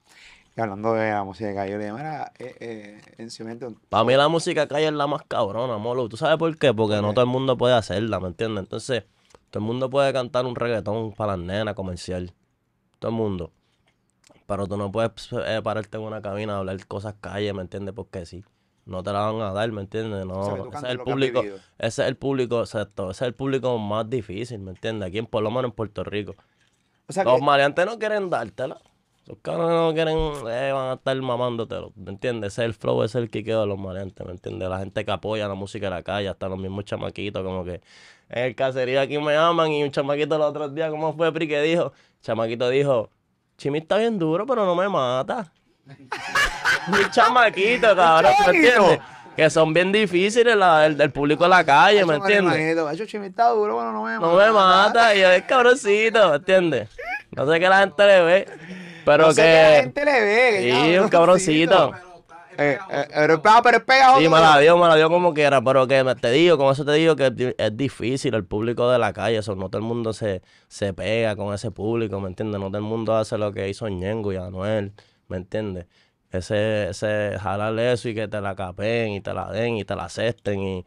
Y hablando de la música de calle, yo le dije, mira, eh, eh en Para mí la música de calle es la más cabrona, molo. ¿Tú sabes por qué? Porque no todo el mundo puede hacerla, ¿me entiendes? Entonces, todo el mundo puede cantar un reggaetón para las nenas comercial. Todo el mundo. Pero tú no puedes eh, pararte en una cabina a hablar cosas calle, ¿me entiendes? Porque sí. No te la van a dar, ¿me entiendes? No, ese es el público, ese es el público, ese es el público más difícil, ¿me entiendes? Aquí en, por lo menos en Puerto Rico. Los maleantes no quieren dártela. Los caras no quieren, eh, van a estar mamándotelo, ¿me entiendes? Ese es el flow, ese es el que de los maleantes, ¿me entiendes? La gente que apoya la música de la calle, hasta los mismos chamaquitos, como que en eh, el caserío aquí me aman y un chamaquito los otros días, ¿cómo fue, Pri, que dijo? chamaquito dijo, Chimi está bien duro, pero no me mata. Un chamaquito, cabrón, ¿me entiendes? Que son bien difíciles la, el, del público de la calle, ¿me entiendes? Eso Chimi está duro, pero no me mata. No me mata, y es cabroncito, ¿me entiendes? No sé qué la gente le ve, pero no sé que... la gente le ve. sí, un cabroncito. Pero eh, eh, pero es Sí, me la dio, me la dio como quiera, pero que te digo, con eso te digo que es difícil el público de la calle, eso, no todo el mundo se, se pega con ese público, ¿me entiendes? No todo el mundo hace lo que hizo Ñengo y Anuel, ¿me entiendes? Ese, ese jalarle eso y que te la capen y te la den y te la acepten y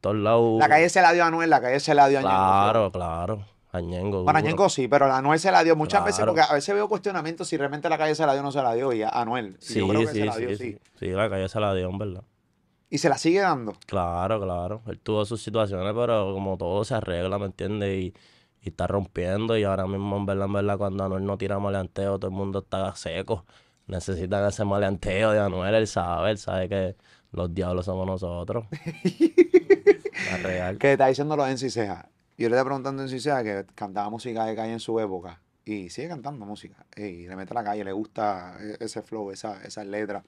todos lados. La calle se la dio a Anuel, la calle se la dio a Ñengo. Claro, claro. Parañengo. sí, pero la Anuel se la dio muchas veces porque a veces veo cuestionamientos si realmente la calle se la dio o no se la dio. Y a Anuel, sí, yo creo que se la dio, sí, sí. la calle se la dio, en verdad. ¿Y se la sigue dando? Claro, claro. Él tuvo sus situaciones, pero como todo se arregla, ¿me entiendes? Y, está rompiendo. Y ahora mismo, en verdad, en verdad, cuando Anuel no tira maleanteo, todo el mundo está seco. Necesitan ese maleanteo de Anuel, él sabe, él sabe que los diablos somos nosotros. ¿Qué real. está diciendo los en y yo le estaba preguntando en sea que cantaba música de calle en su época. Y sigue cantando música. Y le mete a la calle, le gusta e-, ese flow, esa, esas letras.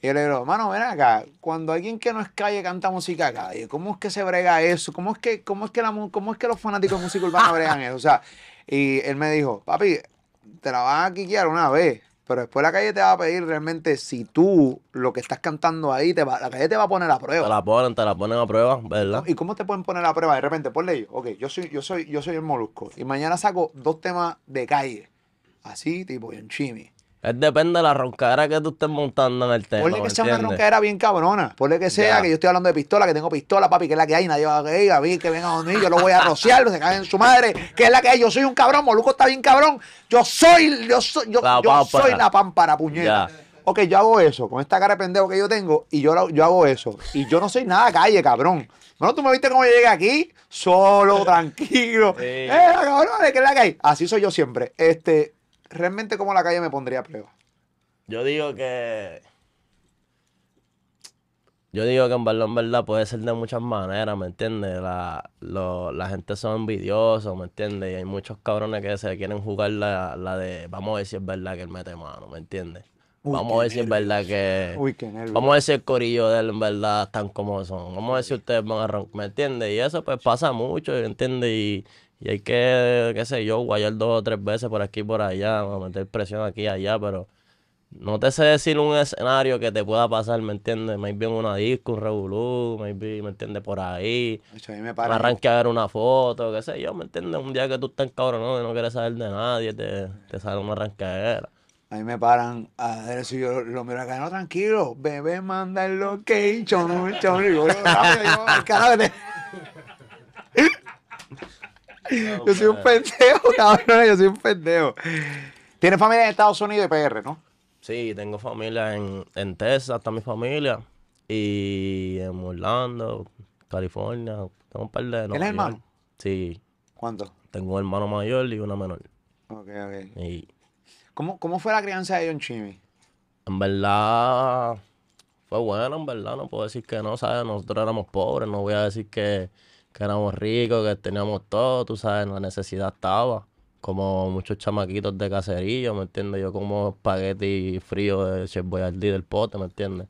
Y yo le digo, mano, ven acá, cuando alguien que no es calle canta música de calle, ¿cómo es que se brega eso? ¿Cómo es que, cómo es que, la, cómo es que los fanáticos de música a bregan eso? O sea, y él me dijo, papi, te la van a quiquear una vez. Pero después la calle te va a pedir realmente si tú lo que estás cantando ahí, te va, la calle te va a poner a prueba. Te la ponen, la a prueba, ¿verdad? ¿Y cómo te pueden poner a prueba? De repente, ponle yo, ok, yo soy, yo soy, yo soy el molusco. Y mañana saco dos temas de calle. Así, tipo, en chimi. Es depende de la roncadera que tú estés montando en el tema. Ponle que sea una roncadera bien cabrona. Ponle que sea que yo estoy hablando de pistola, que tengo pistola, papi, que es la que hay. Nadie va a que a mí, que venga a dormir, yo lo voy a rociar, se caen en su madre, que es la que hay. Yo soy un cabrón, Moluco está bien cabrón. Yo soy, yo soy, yo, soy la pámpara, puñeta. Ok, yo hago eso con esta cara de pendejo que yo tengo y yo, yo hago eso. Y yo no soy nada calle, cabrón. Bueno, tú me viste cómo yo llegué aquí, solo, tranquilo. Sí. Eh, cabrón, ¿qué es la que hay? Así soy yo siempre. Este, realmente como la calle me pondría a prueba. Yo digo que. Yo digo que en balón, en verdad puede ser de muchas maneras, ¿me entiendes? La, gente son envidiosos, ¿me entiendes? Y hay muchos cabrones que se quieren jugar la, la de, vamos a ver si es verdad que él mete mano, ¿me entiendes? vamos a ver si es verdad que. vamos a ver si el corillo de él en verdad tan como son. Vamos a ver si ustedes van a romper, ¿me entiendes? Y eso pues pasa mucho, ¿me entiendes? Y y hay que, qué sé yo, guayar dos o tres veces por aquí y por allá, meter presión aquí y allá, pero no te sé decir un escenario que te pueda pasar, ¿me entiendes? Maybe en una disco, un revolú, maybe, ¿me entiendes? Por ahí. me para. Arranque a ver una foto, qué sé yo, ¿me entiendes? Un día que tú estás cabrón, ¿no? no quieres saber de nadie, te, te sale una arranqueadera. A mí me paran a ver si yo lo, miro acá, no, tranquilo, bebé manda el location, no, chon, y yo, yo soy un pendejo, cabrón, yo soy un pendejo. Tienes familia en Estados Unidos y PR, ¿no? Sí, tengo familia en, en Texas, está mi familia. Y en Orlando, California, tengo un par de... ¿Tienes hermano? Sí. ¿Cuántos? Tengo un hermano mayor y una menor. Ok, ok. ¿Cómo, ¿Cómo fue la crianza de John Chimmy? En verdad, fue bueno, en verdad, no puedo decir que no, ¿sabes? Nosotros éramos pobres, no voy a decir que que éramos ricos, que teníamos todo, tú sabes, la necesidad estaba. Como muchos chamaquitos de caserío, ¿me entiendes? Yo como espagueti frío de Chef Boyardee del pote, ¿me entiendes?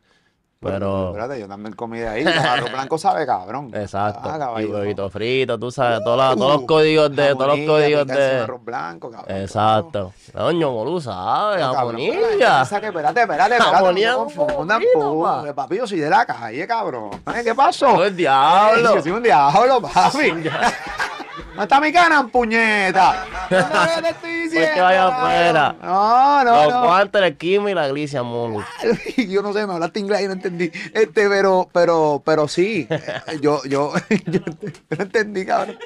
Pero. Espérate, yo también comí de ahí. Arroz blanco sabe cabrón. Exacto. Ah, y huevito frito, tú sabes, todos, los, uh, códigos de. todos los códigos de. blanco, cabrón. Exacto. Doño Bolú sabe, jamonilla. Espérate, espérate, de la cabrón. ¿Qué pasó? el diablo. Yo soy un diablo, papi. ¡Me está mi cana, puñeta. No te estoy diciendo. Pues que vaya afuera. No, no. Los guantes, el esquima y la glicia, mono. yo no sé, me hablaste inglés y no entendí. Este, pero, pero, pero sí. Eh, yo, yo, yo no entendí, cabrón.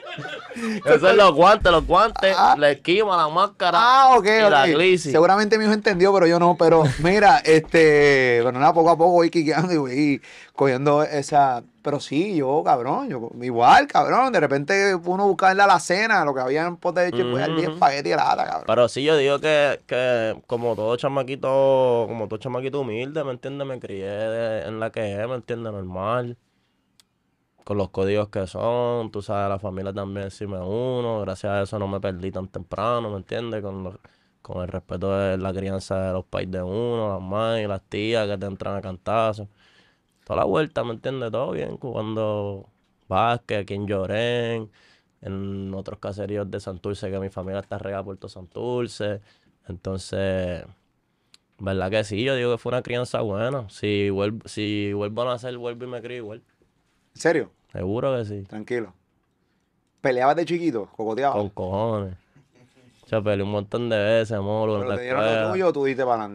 Esos son los guantes, los guantes, ah. la esquima, la máscara. Ah, y la glicia. Seguramente mi hijo entendió, pero yo no. Pero mira, este, bueno, nada, poco a poco voy quiqueando y voy cogiendo esa pero sí, yo, cabrón, yo, igual, cabrón. De repente uno buscaba en la cena lo que habían pote de chico, al 10 espagueti y lata, cabrón. Pero sí, yo digo que, que como todo chamaquito, como todo chamaquito humilde, ¿me entiendes? Me crié en la que es, ¿me entiendes? Normal. Con los códigos que son, tú sabes, la familia también encima me uno. Gracias a eso no me perdí tan temprano, ¿me entiendes? Con con el respeto de la crianza de los pais de uno, las madres y las tías que te entran a cantar toda la vuelta, ¿me entiende? Todo bien, jugando básquet, aquí en Llorén, en otros caseríos de Santurce, que mi familia está regada por todo Santurce. Entonces, ¿verdad que sí? Yo digo que fue una crianza buena. Si vuelvo, si vuelvo a nacer, vuelvo y me crío igual. ¿En serio? Seguro que sí. Tranquilo. ¿Peleabas de chiquito? ¿Cocoteabas? Con cojones. O un montón de veces, amor. ¿Pero te dieron lo tuyo o tú diste para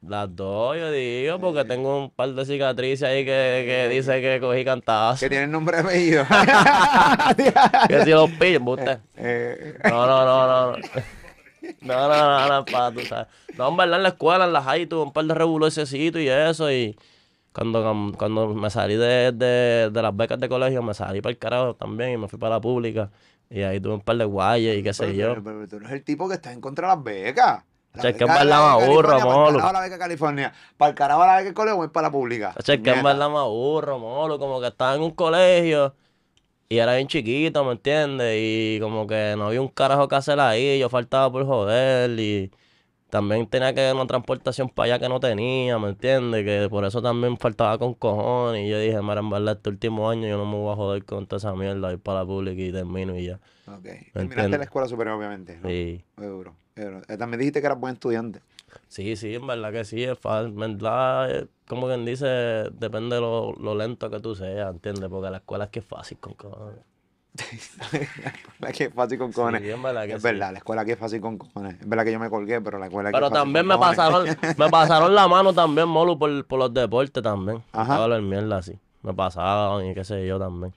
las dos, yo digo, porque tengo un par de cicatrices ahí que, que dice que cogí cantadas. Que tienen nombre de apellido. que si los pillan, eh, usted. Eh. No, no, no, no. No, no, no, no, pa, sabes. No, en verdad en la escuela, en la high, tuve un par de revoluciones y eso. Y cuando, cuando me salí de, de, de las becas de colegio, me salí para el carajo también y me fui para la pública. Y ahí tuve un par de guayas y qué sé yo. Pero, pero, tú eres el tipo que está en contra de las becas que es la maburra, molo. Para la beca California. Para el carajo la beca que colegio voy para la pública. que es la maburra, molo. Como que estaba en un colegio y era bien chiquito, ¿me entiendes? Y como que no había un carajo que hacer ahí. Yo faltaba por joder y también tenía que una transportación para allá que no tenía, ¿me entiendes? Que por eso también faltaba con cojones. Y yo dije, mira, en verdad, este último año yo no me voy a joder con toda esa mierda. ir para la pública y termino y ya. Ok. Terminaste la escuela superior, obviamente. ¿no? Sí. Muy duro. Eh, también dijiste que eras buen estudiante. Sí, sí, en verdad que sí, es En verdad, eh, como quien dice, depende de lo, lento que tú seas, ¿entiendes? Porque la escuela es que es fácil con cojones. la que es fácil con cojones. Sí, verdad que es verdad, la escuela que es fácil con cojones. Es verdad que yo me colgué, pero la escuela que Pero es fácil también me, pasaron, me pasaron la mano también, Molu, por, por los deportes también. Ajá. mierda así. Me pasaron y qué sé yo también.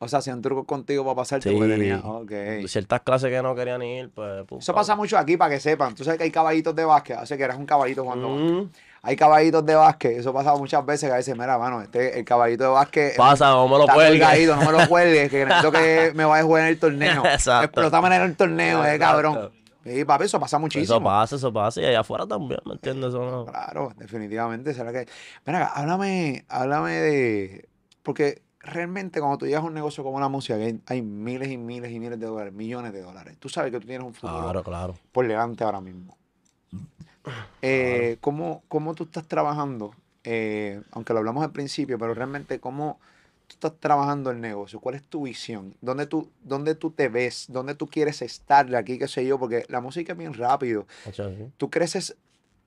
O sea, han truco contigo para pasarte sí. Okay. Ciertas clases que no querían ir, pues. pues eso pasa mucho aquí para que sepan. Tú sabes que hay caballitos de básquet. Hace que eras un caballito cuando... Hay caballitos de básquet. Eso pasa muchas veces. Que a veces, mira, mano, este, el caballito de básquet. Pasa, no me lo cuelgues. no me lo cuelgues. Que necesito que me vaya a jugar en el torneo. Exacto. Explótame en el torneo, eh, cabrón. Sí, papi, eso pasa pues muchísimo. Eso pasa, eso pasa. Y allá afuera también, ¿me entiendes? Claro, definitivamente. ¿Será que.? Mira, háblame, háblame de. Porque realmente cuando tú llegas a un negocio como la música, hay miles y miles y miles de dólares, millones de dólares, tú sabes que tú tienes un futuro claro, claro. por delante ahora mismo. Eh, ¿cómo, tú estás trabajando? Eh, aunque lo hablamos al principio, pero realmente cómo tú estás trabajando el negocio, cuál es tu visión, dónde tú, dónde tú te ves, dónde tú quieres estar de aquí, qué sé yo, porque la música es bien rápido. Tú creces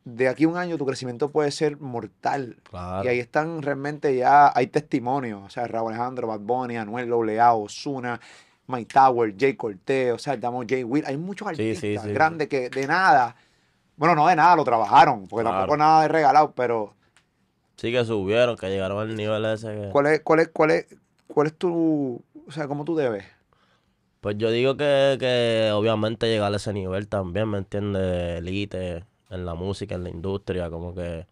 de aquí a un año tu crecimiento puede ser mortal. Y ahí están realmente ya, hay testimonios, o sea, Raúl Alejandro, Bad Bunny, Anuel Lobleao, Osuna, Mike Tower, Jay Corteo o sea, damos Jay Will, hay muchos artistas grandes que de nada, bueno, no de nada, lo trabajaron, porque tampoco nada de regalado, pero... Sí que subieron, que llegaron al nivel ese que... ¿Cuál es, cuál es, cuál es, tu, o sea, cómo tú debes? Pues yo digo que, que obviamente llegar a ese nivel también, ¿me entiendes? Elite, en la música, en la industria, como que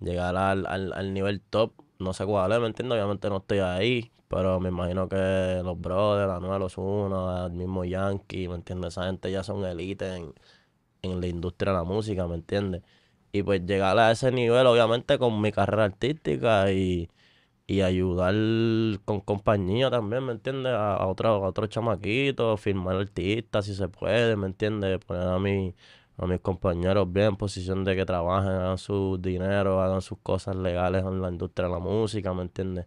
llegar al, nivel top, no sé cuál es, ¿me entiendes? Obviamente no estoy ahí, pero me imagino que los brothers, la los unos, el mismo Yankee, ¿me entiendes? Esa gente ya son élite en, en la industria de la música, ¿me entiendes? Y pues llegar a ese nivel, obviamente, con mi carrera artística y, ayudar con compañía también, ¿me entiendes? A, otros chamaquitos, firmar artistas si se puede, ¿me entiendes? Poner a mi, a mis compañeros bien en posición de que trabajen, hagan su dinero, hagan sus cosas legales en la industria de la música, ¿me entiendes?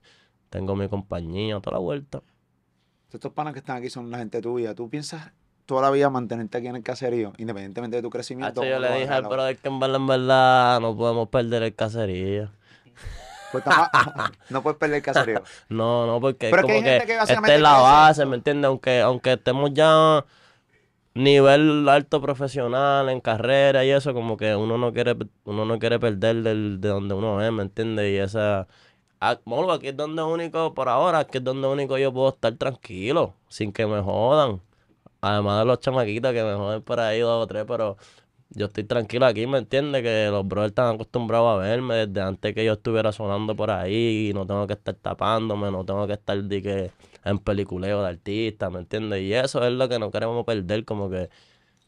Tengo mi compañía, toda la vuelta. Estos panas que están aquí son la gente tuya. ¿Tú piensas toda la vida mantenerte aquí en el caserío, independientemente de tu crecimiento? yo le dije al brother que en verdad, verdad, no podemos perder el caserío. Pues no puedes perder el caserío. no, no, porque es como que, la base, ¿me entiendes? Aunque, aunque estemos ya nivel alto profesional en carrera y eso, como que uno no quiere, uno no quiere perder del, de donde uno es, ¿me entiendes? Y esa... Bueno, ah, aquí es donde único, por ahora, aquí es donde único yo puedo estar tranquilo, sin que me jodan. Además de los chamaquitos que me joden por ahí dos o tres, pero yo estoy tranquilo aquí, ¿me entiendes? Que los bros están acostumbrados a verme desde antes que yo estuviera sonando por ahí y no tengo que estar tapándome, no tengo que estar de que en peliculeo de artistas, ¿me entiendes? Y eso es lo que no queremos perder, como que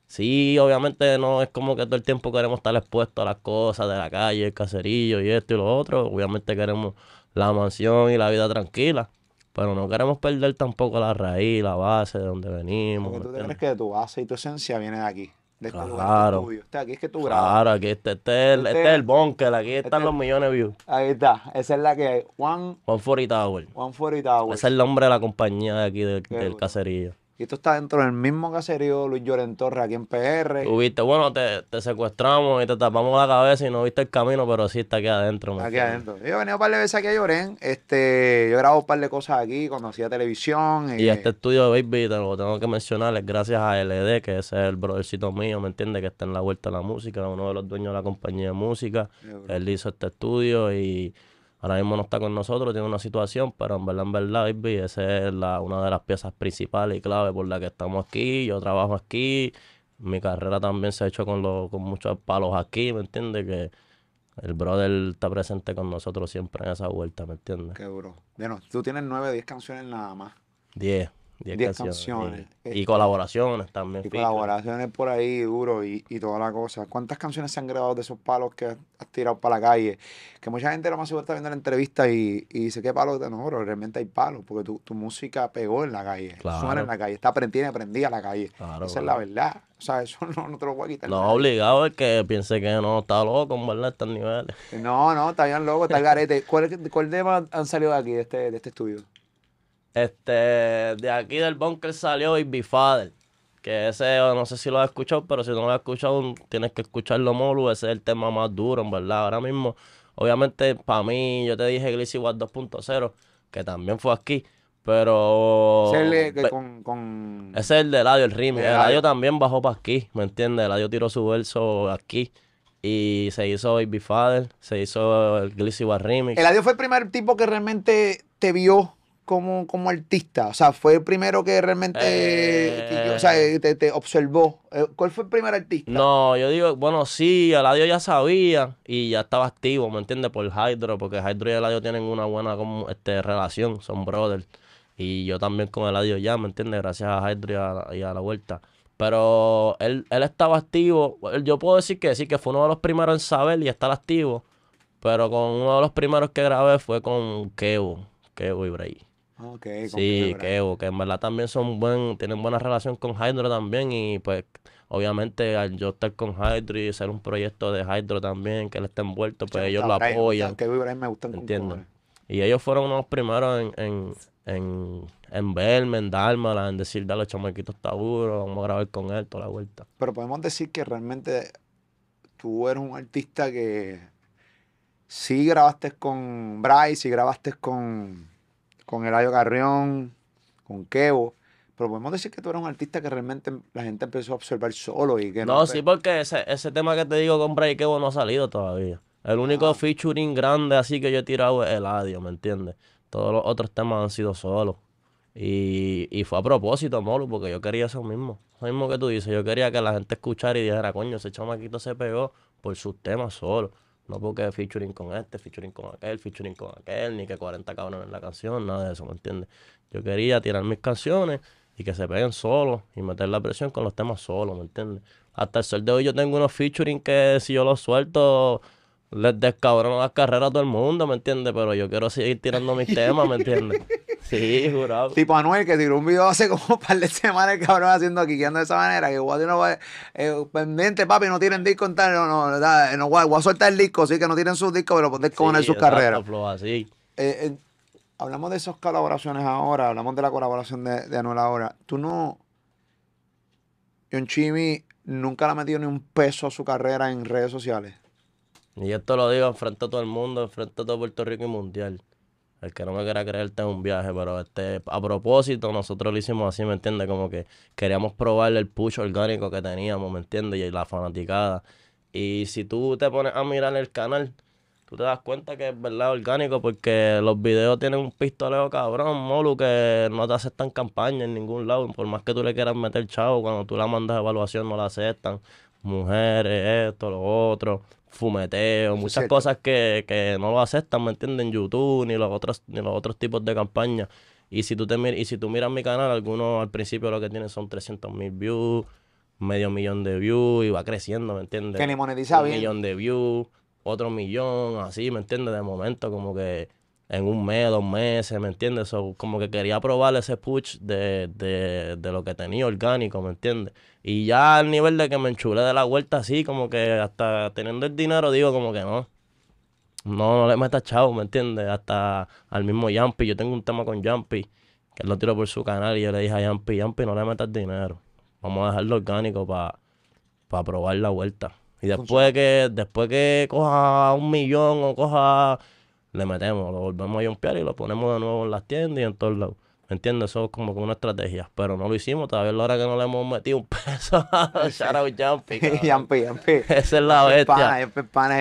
sí, obviamente no es como que todo el tiempo queremos estar expuestos a las cosas de la calle, el caserillo y esto y lo otro, obviamente queremos la mansión y la vida tranquila. Pero no queremos perder tampoco la raíz, la base de donde venimos. Porque tú crees que tu base y tu esencia viene de aquí de claro. este aquí es que tú grabas. Claro, aquí está, este, es el, este este bunker, aquí este están los millones de views. Ahí está, esa es la que hay. One, 140 Tower. 140 Tower. Ese es el nombre de la compañía de aquí del, del caserío. Y esto está dentro del mismo caserío Luis Llorentorre aquí en PR. bueno, te, te, secuestramos y te tapamos la cabeza y no viste el camino, pero sí está aquí adentro. Aquí adentro. Yo he venido un par de veces aquí a Lloren. Este, yo grabo un par de cosas aquí cuando hacía televisión. Y, eh, este estudio de Baby, te lo tengo que mencionarles gracias a LD, que es el brothercito mío, ¿me entiendes? Que está en la vuelta a la música, uno de los dueños de la compañía de música. Él hizo este estudio y Ahora mismo no está con nosotros, tiene una situación, pero en verdad, en verdad, esa es la, una de las piezas principales y clave por la que estamos aquí. Yo trabajo aquí. Mi carrera también se ha hecho con, lo, con muchos palos aquí, ¿me entiendes? Que el brother está presente con nosotros siempre en esa vuelta, ¿me entiendes? Qué duro. Bueno, tú tienes nueve, diez canciones nada más. Diez canciones. Y, este, colaboraciones también. Y colaboraciones por ahí, duro, y, y, toda la cosa. ¿Cuántas canciones se han grabado de esos palos que has, tirado para la calle? Que mucha gente lo más seguro está viendo la entrevista y, y dice, ¿qué palos? de pero realmente hay palos, porque tu, tu música pegó en la calle, suena en la calle, está prendida, aprendí a la calle. Esa es la verdad. O sea, eso no, te lo voy a quitar. No, obligado es que piense que no, está loco, en verdad, estos niveles. No, no, está bien loco, está el garete. ¿Cuál, cuál tema han salido de aquí, este, de este estudio? Este, de aquí del bunker salió Baby Father. Que ese, no sé si lo has escuchado, pero si no lo has escuchado, tienes que escucharlo, Molu. Ese es el tema más duro, en verdad. Ahora mismo, obviamente, para mí, yo te dije Glissy War 2.0, que también fue aquí. Pero. Ese es el, de, con, el de Eladio, el Eladio también bajó para aquí, ¿me entiendes? Eladio tiró su verso aquí. Y se hizo Baby Father, se hizo el Glissy War Remix. Eladio fue el primer tipo que realmente te vio como, como artista? O sea, ¿fue el primero que realmente o sea, eh. te, observó? Eh, ¿Cuál fue el primer artista? No, yo digo, bueno, sí, Eladio ya sabía y ya estaba activo, ¿me entiendes? Por Hydro, porque Hydro y Eladio tienen una buena como, este, relación, son brothers. Y yo también con Eladio ya, ¿me entiendes? Gracias a Hydro y a, la vuelta. Pero él, estaba activo. Yo puedo decir que sí, que fue uno de los primeros en saber y estar activo. Pero con uno de los primeros que grabé fue con Kevo, Kevo y Sí, Kevo, que en verdad también son buen, tienen buena relación con Hydro también y pues obviamente al yo estar con Hydro y ser un proyecto de Hydro también, que él esté envuelto, pues ellos lo apoyan. y me Y ellos fueron unos primeros en, en, en, en verme, en dármela, en decir, dale, chamaquito está duro, vamos a grabar con él toda la vuelta. Pero podemos decir que realmente tú eres un artista que sí grabaste con Bryce, sí grabaste con con Eladio Carrión, con Kevo. Pero podemos decir que tú eras un artista que realmente la gente empezó a observar solo y que no. sí, porque ese, ese tema que te digo con y Kevo no ha salido todavía. El único ah. featuring grande así que yo he tirado es Eladio, ¿me entiendes? Todos los otros temas han sido solos. Y, y, fue a propósito, Molo, porque yo quería eso mismo. Lo mismo que tú dices. Yo quería que la gente escuchara y dijera, coño, ese chamaquito se pegó por sus temas solo. No porque featuring con este, featuring con aquel, featuring con aquel, ni que 40 cabrones en la canción, nada de eso, ¿me entiendes? Yo quería tirar mis canciones y que se peguen solos y meter la presión con los temas solos, ¿me entiendes? Hasta el sol de hoy yo tengo unos featuring que si yo los suelto les descabrono las carreras a todo el mundo, ¿me entiendes? Pero yo quiero seguir tirando mis temas, ¿me entiendes? Sí, jurado. Tipo Anuel, que tiró un video hace como un par de semanas, el cabrón, haciendo aquí, de esa manera, que si no va, eh, pendiente, papi, no tienen disco en tal, no, no, no, voy a soltar el disco, sí, que no tienen sus discos, pero pues poner con sus carreras. así. Eh, eh, hablamos de esas colaboraciones ahora, hablamos de la colaboración de, de Anuel ahora. Tú no... John Chimi nunca le ha metido ni un peso a su carrera en redes sociales. Y esto lo digo enfrente a todo el mundo, enfrente a todo Puerto Rico y mundial. El que no me quiera creer, este es un viaje, pero este, a propósito, nosotros lo hicimos así, ¿me entiendes? Como que queríamos probar el push orgánico que teníamos, ¿me entiendes? Y la fanaticada. Y si tú te pones a mirar el canal, tú te das cuenta que es verdad orgánico, porque los videos tienen un pistoleo cabrón, molu, que no te aceptan campaña en ningún lado. Por más que tú le quieras meter chavo, cuando tú la mandas a evaluación no la aceptan. Mujeres, esto, lo otro fumeteo, muchas cosas que, que, no lo aceptan, ¿me entienden? YouTube ni los otros, ni los otros tipos de campañas. Y si tú te y si tú miras mi canal, algunos al principio lo que tienen son 300 mil views, medio millón de views y va creciendo, ¿me entiendes? Que ni monetiza Un millón de views, otro millón, así, ¿me entiendes? De momento, como que en un mes, dos meses, ¿me entiendes? como que quería probar ese push de, de lo que tenía orgánico, ¿me entiendes? Y ya al nivel de que me enchule de la vuelta así, como que hasta teniendo el dinero, digo como que no. No, no le metas chavo, ¿me entiendes? Hasta al mismo Yampi. Yo tengo un tema con Yampi, que él lo tiro por su canal y yo le dije a Yampi, Yampi, no le metas dinero. Vamos a dejarlo orgánico para probar la vuelta. Y después que, después que coja un millón o coja, le metemos, lo volvemos a yompear y lo ponemos de nuevo en las tiendas y en todos lados. ¿Me entiendes? Eso es como una estrategia. Pero no lo hicimos, todavía es la hora que no le hemos metido un peso a Shadow Yampi. Yampi, Yampi. Esa es la bestia.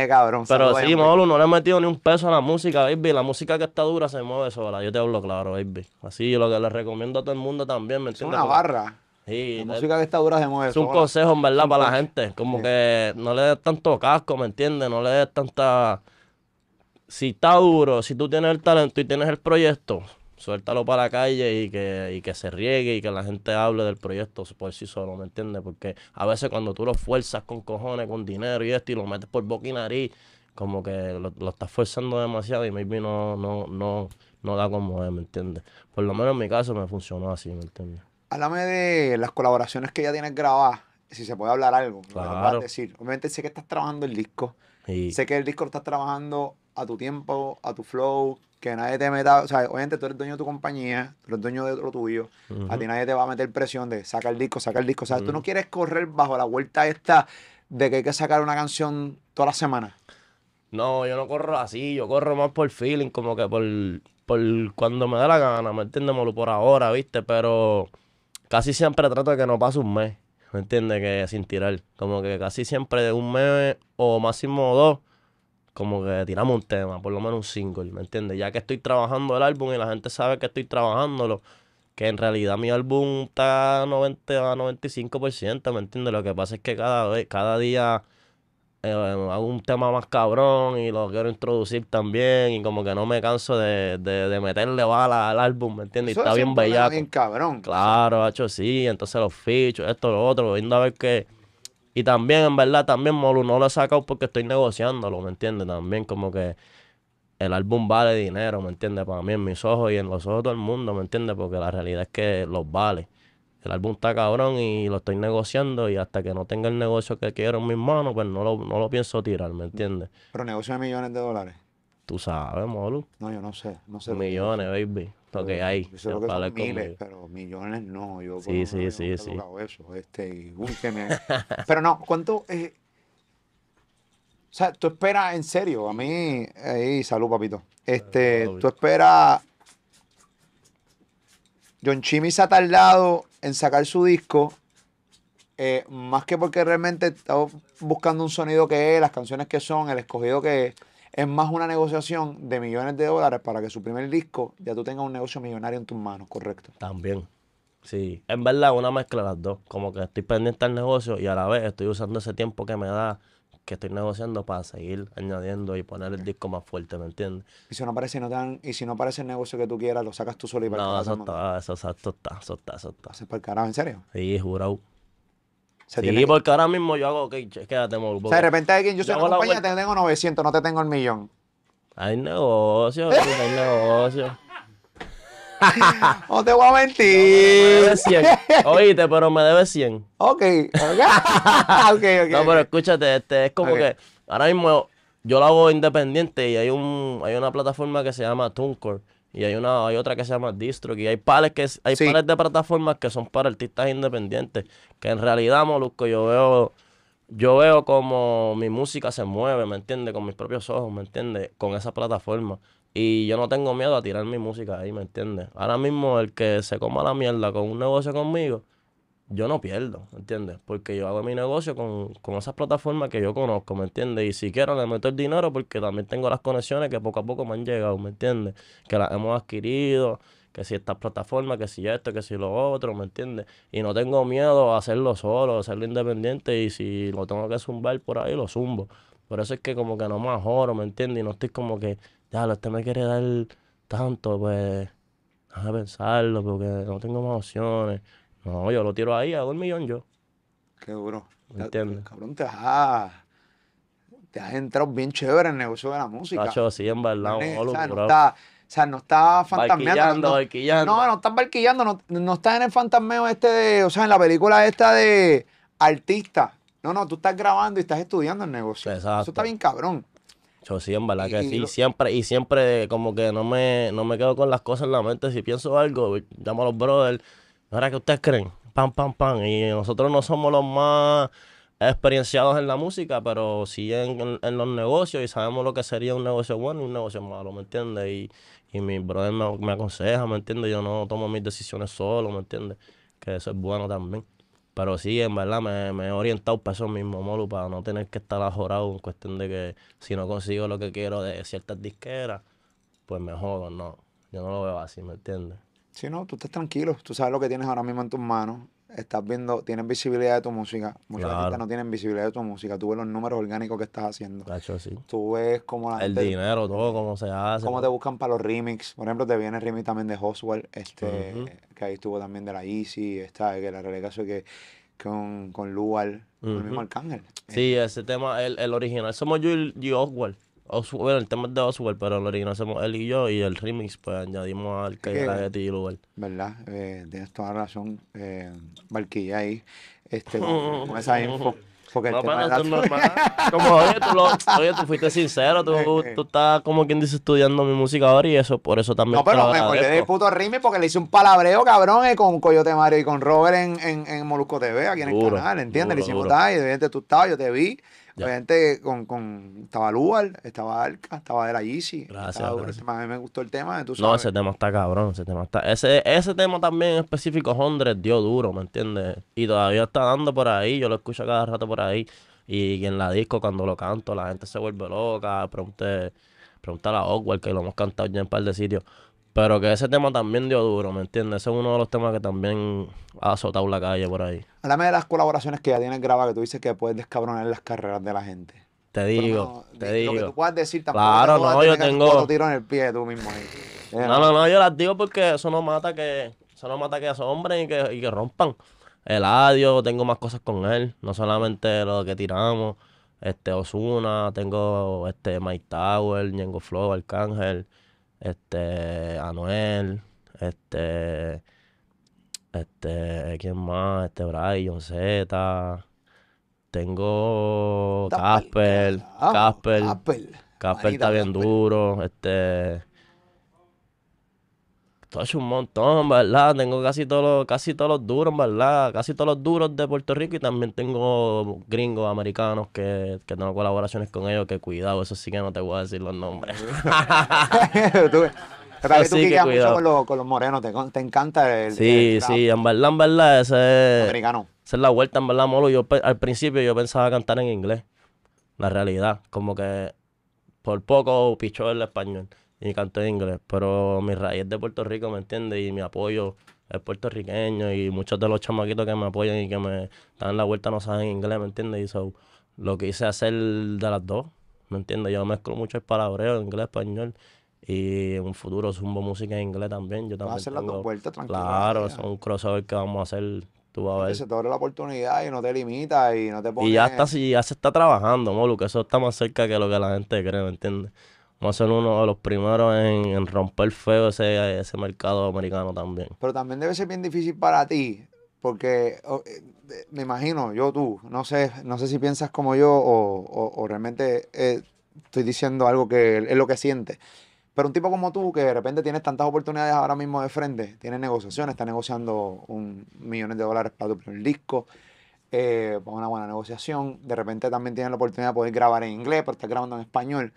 cabrón. Pero sí, Molu, no le he metido ni un peso a la música, baby. La música que está dura se mueve sola. Yo te hablo claro, baby. Así lo que le recomiendo a todo el mundo también, ¿me entiendes? Es una barra. Sí, la música que está dura se mueve. sola. Es un consejo, en verdad, para la gente. Como que no le des tanto casco, ¿me entiendes? No le des tanta si está duro, si tú tienes el talento y tienes el proyecto, suéltalo para la calle y que, que se riegue y que la gente hable del proyecto por sí solo, ¿me entiendes? Porque a veces cuando tú lo fuerzas con cojones, con dinero y esto, y lo metes por boca y nariz, como que lo, estás forzando demasiado y maybe no, no, no, no da como es, ¿me entiendes? Por lo menos en mi caso me funcionó así, ¿me entiendes? Háblame de las colaboraciones que ya tienes grabadas, si se puede hablar algo, claro. decir. Obviamente sé que estás trabajando el disco, sé que el disco lo estás trabajando a tu tiempo, a tu flow, que nadie te meta, o sea, obviamente tú eres dueño de tu compañía, tú eres dueño de lo tuyo, a ti nadie te va a meter presión de sacar el disco, sacar el disco, o sea, tú no quieres correr bajo la vuelta esta de que hay que sacar una canción toda la semana? No, yo no corro así, yo corro más por feeling, como que por, cuando me da la gana, ¿me entiendes? Por ahora, ¿viste? Pero casi siempre trato de que no pase un mes, ¿me entiendes? Que sin tirar, como que casi siempre de un mes o máximo dos como que tiramos un tema, por lo menos un single, ¿me entiendes? Ya que estoy trabajando el álbum y la gente sabe que estoy trabajándolo, que en realidad mi álbum está 90 a 95%, ¿me entiendes? Lo que pasa es que cada, vez, cada día eh, hago un tema más cabrón y lo quiero introducir también y como que no me canso de, meterle bala al álbum, ¿me entiendes? y está bien bellaco. bien cabrón. Claro, hecho sí, entonces los fichos, esto, lo otro, viendo a ver qué... Y también, en verdad, también Molu no lo he sacado porque estoy negociándolo, ¿me entiendes? También como que el álbum vale dinero, ¿me entiendes? Para mí, en mis ojos y en los ojos de todo el mundo, ¿me entiendes? Porque la realidad es que los vale. El álbum está cabrón y lo estoy negociando y hasta que no tenga el negocio que quiero en mis manos, pues no lo, no lo pienso tirar, ¿me entiendes? Pero negocio de millones de dólares. Tú sabes, Molu. No, yo no sé. No sé millones, baby. Lo que hay. Yo sé lo que miles, pero millones no. Yo sí, sí, sí, sí. Eso, este, y, que me... pero no, ¿cuánto? Eh? O sea, tú esperas en serio. A mí, ahí, salud, papito. Este, tú esperas. John Chimmy se ha tardado en sacar su disco. Eh, más que porque realmente estaba buscando un sonido que es, las canciones que son, el escogido que es es más una negociación de millones de dólares para que su primer disco ya tú tengas un negocio millonario en tus manos, correcto. También. Sí, en verdad una mezcla de las dos. Como que estoy pendiente al negocio y a la vez estoy usando ese tiempo que me da que estoy negociando para seguir añadiendo y poner el disco más fuerte, ¿me entiendes? Y si no aparece, no te y si no aparece el negocio que tú quieras, lo sacas tú solo y para No, eso está, eso, está, eso está, eso está, eso está. carajo, en serio? Sí, jurado y sí, porque ahora mismo yo hago, ok, quédate, amor. O de repente alguien, yo soy yo una compañía, te tengo 900, no te tengo el millón. Hay negocio, hay negocio. no te voy a mentir. Oíste, pero me debes 100. Ok. Ok, okay, no, pero escúchate, este, es como que ahora mismo yo lo hago independiente y hay, un, hay una plataforma que se llama TuneCore y hay una, hay otra que se llama Distro. Y hay pares que hay de plataformas que son para artistas independientes. Que en realidad, Molusco, yo veo, yo veo como mi música se mueve, ¿me entiendes? Con mis propios ojos, ¿me entiendes? Con esa plataforma. Y yo no tengo miedo a tirar mi música ahí, ¿me entiendes? Ahora mismo el que se coma la mierda con un negocio conmigo, yo no pierdo, ¿me entiendes? Porque yo hago mi negocio con, con esas plataformas que yo conozco, ¿me entiendes? Y si quiero le meto el dinero porque también tengo las conexiones que poco a poco me han llegado, ¿me entiendes? Que las hemos adquirido, que si estas plataformas, que si esto, que si lo otro, ¿me entiendes? Y no tengo miedo a hacerlo solo, a hacerlo independiente y si lo tengo que zumbar por ahí, lo zumbo. Por eso es que como que no me ajoro, ¿me entiendes? Y no estoy como que, ya, usted me quiere dar tanto, pues, déjame pensarlo porque no tengo más opciones no, yo lo tiro ahí, hago un millón yo. Qué duro. ¿Entiendes? Cabrón, te has, te has entrado bien chévere en el negocio de la música. sí, en verdad. o sea, no está, o sea, no No, no, no estás barquillando, no, no estás en el fantasmeo este de, o sea, en la película esta de artista. No, no, tú estás grabando y estás estudiando el negocio. Exacto. Eso está bien cabrón. Yo sí, en verdad que sí, siempre, y siempre como que no me, no me quedo con las cosas en la mente. Si pienso algo, llamo a los brothers para que ustedes creen? Pam, pam, pam. Y nosotros no somos los más experienciados en la música, pero sí en, los negocios y sabemos lo que sería un negocio bueno y un negocio malo, ¿me entiendes? Y, mi brother me, aconseja, ¿me entiendes? Yo no tomo mis decisiones solo, ¿me entiendes? Que eso es bueno también. Pero sí, en verdad me, me he orientado para eso mismo, Molo, para no tener que estar ajorado en cuestión de que si no consigo lo que quiero de ciertas disqueras, pues me jodo, no. Yo no lo veo así, ¿me entiendes? Si no, tú estás tranquilo, tú sabes lo que tienes ahora mismo en tus manos, estás viendo, tienes visibilidad de tu música. Mucha gente no tienen visibilidad de tu música. Tú ves los números orgánicos que estás haciendo. Tú ves cómo la El dinero, todo, cómo se hace. Cómo te buscan para los remix. Por ejemplo, te viene el remix también de Hoswell, este, que ahí estuvo también de la Easy, está que la relegación que con, con Lual, el mismo Arcángel. Sí, eh. ese tema, el, original. Somos yo y Oswald. Oswald, bueno, el tema es de Oswald, pero lo original él y yo, y el remix, pues añadimos al la de y Lugar. ¿Verdad? Eh, tienes toda la razón, eh, Barquilla ahí, este, con esa info. Porque no, pero Como, oye tú, lo, oye, tú fuiste sincero, eh, eh. tú, estás como quien dice estudiando mi música ahora y eso, por eso también. No, pero me acordé del puto remix porque le hice un palabreo cabrón eh, con Coyote Mario y con Robert en, en, en Molusco TV, aquí en el canal, ¿entiendes? le hicimos, tal, y de tú estabas, yo te vi. Obviamente con, con estaba Lugar, estaba Arca, estaba De La Yeezy. Gracias, este, A mí me gustó el tema. ¿tú sabes? No, ese tema está cabrón, ese tema está... Ese, ese tema también específico, Hondres, dio duro, ¿me entiendes? Y todavía está dando por ahí, yo lo escucho cada rato por ahí. Y, en la disco cuando lo canto la gente se vuelve loca, pregunta, pregunta a Oswald que lo hemos cantado ya en un par de sitios. Pero que ese tema también dio duro, ¿me entiendes? Ese es uno de los temas que también ha azotado la calle por ahí. Háblame de las colaboraciones que ya tienes grabadas, que tú dices que puedes descabronar las carreras de la gente. Te digo, te digo. Lo que tú puedas decir tampoco. Claro, no, yo tengo... el mismo. no, no, no, yo las digo porque eso no mata que... Eso no mata que asombren y que, y que rompan. El adiós, tengo más cosas con él. No solamente lo que tiramos. Este, Osuna, tengo este Mike Tower, Ñengo Flow, Arcángel este, Anuel, este, este, ¿quién más? Este, Brian Z. Tengo Casper, Casper. Casper está bien duro, este es un montón, ¿verdad? Tengo casi todos los, casi todos los duros, ¿verdad? Casi todos los duros de Puerto Rico y también tengo gringos americanos que, que tengo colaboraciones con ellos, que cuidado, eso sí que no te voy a decir los nombres. Pero tú que mucho con los, morenos, te, encanta el. Sí, sí, en verdad, en verdad, ese. Americano. Esa es la vuelta, en verdad, molo. Yo al principio yo pensaba cantar en inglés. La realidad. Como que por poco pichó el español y canto en inglés, pero mi raíz es de Puerto Rico, ¿me entiendes? Y mi apoyo es puertorriqueño y muchos de los chamaquitos que me apoyan y que me dan la vuelta no saben inglés, ¿me entiendes? Y eso lo que hice hacer de las dos, ¿me entiendes? Yo mezclo mucho el palabreo, inglés, español y en un futuro zumbo música en inglés también. Yo vas a hacer las dos vueltas, Claro, es un crossover que vamos a hacer Tú vas a ver. Se te abre la oportunidad y no te limita y no te pones... Y ya, ya se está trabajando, Molu, que eso está más cerca que lo que la gente cree, ¿me entiendes? vamos a ser uno de los primeros en, en romper feo ese, ese mercado americano también. Pero también debe ser bien difícil para ti, porque eh, eh, me imagino, yo tú, no sé, no sé si piensas como yo o, realmente eh, estoy diciendo algo que es lo que sientes. Pero un tipo como tú, que de repente tienes tantas oportunidades ahora mismo de frente, tiene negociaciones, está negociando un millones de dólares para tu primer disco, eh, para pues una buena negociación, de repente también tienes la oportunidad de poder grabar en inglés, pero estás grabando en español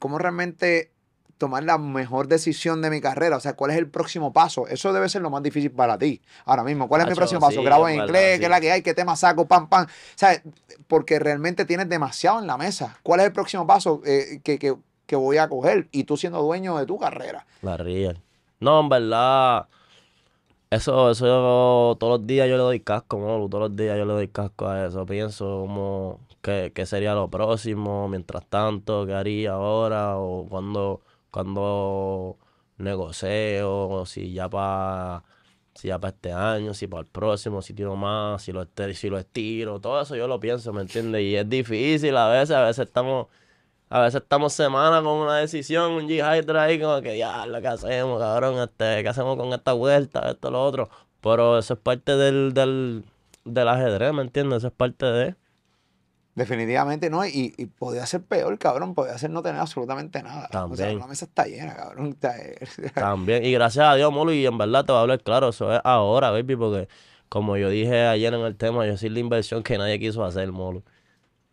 cómo realmente tomar la mejor decisión de mi carrera, o sea, cuál es el próximo paso. Eso debe ser lo más difícil para ti ahora mismo. ¿Cuál es mi próximo paso? Grabo en inglés, qué es la que hay, qué tema saco, pam, pam. O sea, porque realmente tienes demasiado en la mesa. ¿Cuál es el próximo paso eh, que, voy a coger? Y tú siendo dueño de tu carrera. La real. No, en verdad. Eso, eso yo, todos los días yo le doy casco, ¿no? todos los días yo le doy casco a eso. Pienso como ¿Qué, sería lo próximo? Mientras tanto, ¿qué haría ahora? ¿O cuando, cuando o ¿Si ya para si ya este año? ¿Si para el próximo? ¿Si tiro más? ¿Si lo, este, si lo estiro? Todo eso yo lo pienso, ¿me entiendes? Y es difícil a veces, a veces estamos... A veces estamos semanas con una decisión, un g ahí, como que ya, lo que hacemos, cabrón, este, ¿qué hacemos con esta vuelta, esto, lo otro? Pero eso es parte del, del, del ajedrez, ¿me entiendes? Eso es parte de Definitivamente no, y, y, podía ser peor, cabrón, podía ser no tener absolutamente nada. También. O sea, la mesa está llena, cabrón. Eh, También, y gracias a Dios, Molo, y en verdad te voy a hablar claro, eso es ahora, baby, porque como yo dije ayer en el tema, yo soy la inversión que nadie quiso hacer, Molo.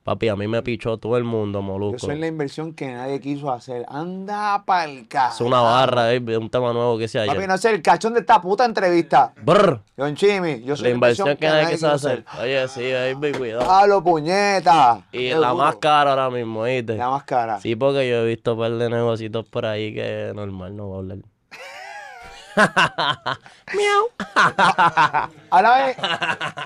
Papi, a mí me pichó todo el mundo, Molusco. Eso es la inversión que nadie quiso hacer. Anda pa'l caso. Es una barra, un tema nuevo que se haya. Papi, no sé el cachón de esta puta entrevista. Brr. Don Chimi, yo soy la inversión, la inversión que, nadie quiso hacer. Oye, sí, baby, cuidado. lo puñeta. Y la más cara ahora mismo, ¿viste? La más cara. Sí, porque yo he visto un par de negocios por ahí que normal no va a hablar. Miau. Ahora ve,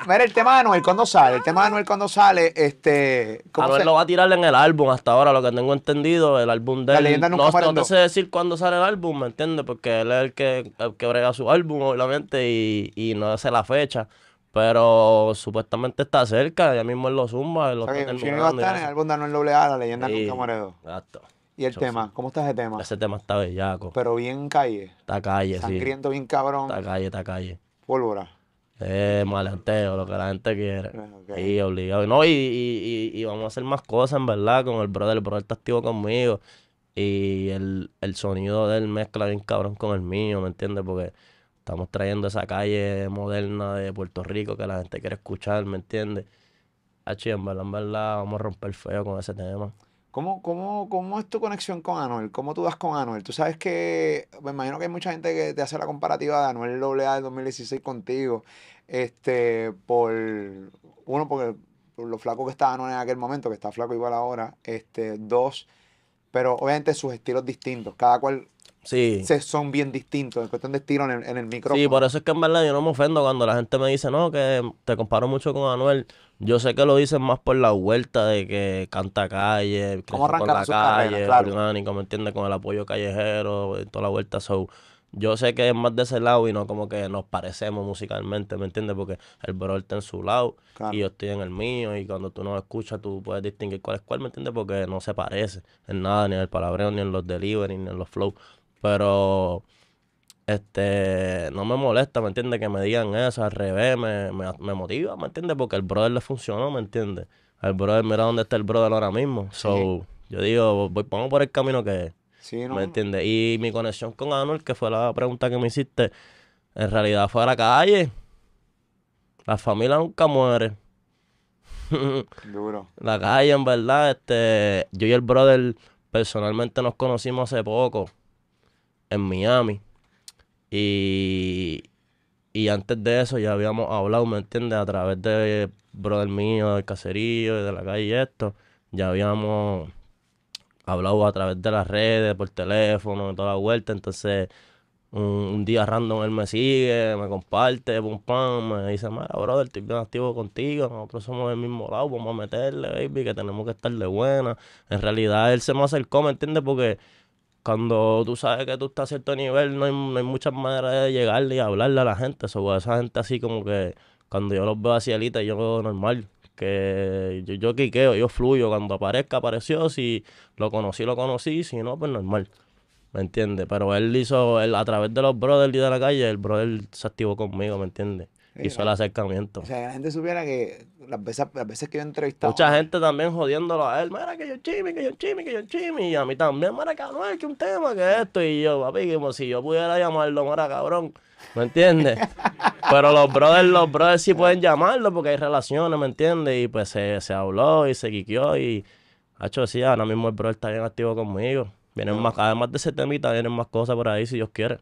mira el tema de Anuel cuando sale. El tema de Anuel cuando sale, este. Anuel se... lo va a tirar en el álbum hasta ahora, lo que tengo entendido. El álbum de. La leyenda nunca no, no, sé decir cuándo sale el álbum, ¿me entiendes? Porque él es el que, que brega su álbum, obviamente, y, y no hace la fecha. Pero supuestamente está cerca, ya mismo en los zumba. a estar en el álbum de Anuel Doble A, la leyenda nunca muere. Exacto. ¿Y el tema? ¿Cómo está ese tema? Ese tema está bellaco. Pero bien calle. Está calle, Sangriento, bien cabrón. Está calle, está calle. Pólvora. Eh, malanteo, lo que la gente quiere. Eh, y obligado. No, y, y, y, vamos a hacer más cosas, en verdad, con el brother. El brother está activo conmigo. Y el, sonido del mezcla bien cabrón con el mío, ¿me entiendes? Porque estamos trayendo esa calle moderna de Puerto Rico que la gente quiere escuchar, ¿me entiendes? Ah, en verdad, en verdad, vamos a romper feo con ese tema. ¿Cómo, cómo, ¿Cómo es tu conexión con Anuel? ¿Cómo tú vas con Anuel? Tú sabes que, me imagino que hay mucha gente que te hace la comparativa de Anuel AA del 2016 contigo, este, por, uno, porque por lo flaco que estaba Anuel en aquel momento, que está flaco igual ahora, este, dos, pero obviamente sus estilos distintos, cada cual se son bien distintos en cuestión de estilo en el, micrófono. Sí, por eso es que en verdad yo no me ofendo cuando la gente me dice, no, que te comparo mucho con Anuel. Yo sé que lo dicen más por la vuelta de que canta calle, que por la calle, claro. ¿me Con el apoyo callejero, toda la vuelta. So, yo sé que es más de ese lado y no como que nos parecemos musicalmente, ¿me entiendes? Porque el bro está en su lado y yo estoy en el mío y cuando tú no escuchas tú puedes distinguir cuál es cuál, ¿me entiendes? Porque no se parece en nada, ni en el palabreo, ni en los delivery, ni en los flows. Pero este, no me molesta, ¿me entiendes? Que me digan eso, al revés, me, motiva, ¿me entiendes? Porque el brother le funcionó, ¿me entiendes? El brother, mira dónde está el brother ahora mismo. So, yo digo, voy, pongo por el camino que es. ¿Me entiendes? Y mi conexión con Anuel, que fue la pregunta que me hiciste, en realidad fue a la calle. La familia nunca muere. La calle, en verdad, este, yo y el brother personalmente nos conocimos hace poco en Miami. Y, y antes de eso ya habíamos hablado, ¿me entiendes? A través de brother mío, del caserío y de la calle y esto. Ya habíamos hablado a través de las redes, por teléfono, de toda la vuelta. Entonces, un, día random él me sigue, me comparte, pum, pam. Me dice, mira, brother, estoy bien activo contigo. Nosotros somos del mismo lado, vamos a meterle, baby, que tenemos que estar de buena. En realidad, él se me acercó, ¿me entiendes? Porque cuando tú sabes que tú estás a cierto nivel, no hay, muchas maneras de llegarle y hablarle a la gente. Sobre esa gente así como que cuando yo los veo así elita, yo veo normal. Que yo, quiqueo, yo fluyo. Cuando aparezca, apareció. Si lo conocí, lo conocí. Si no, pues normal. ¿Me entiendes? Pero él hizo, él, a través de los brothers y de la calle, el brother se activó conmigo, ¿me entiendes? hizo el acercamiento. O sea, que la gente supiera que las veces, que yo he entrevistado. Mucha gente también jodiéndolo a él. Mira que yo chimi, que yo chimi, que yo chimi. Y a mí también, mira cabrón, que un tema, que esto. Y yo, papi, como si yo pudiera llamarlo, mira cabrón. ¿Me entiendes? Pero los brothers, los brothers sí pueden llamarlo porque hay relaciones, ¿me entiendes? Y pues se, habló y se quiqueó y. Hacho, decía, ahora mismo el brother está bien activo conmigo. Vienen más, además de ese temita, vienen más cosas por ahí si Dios quiere. O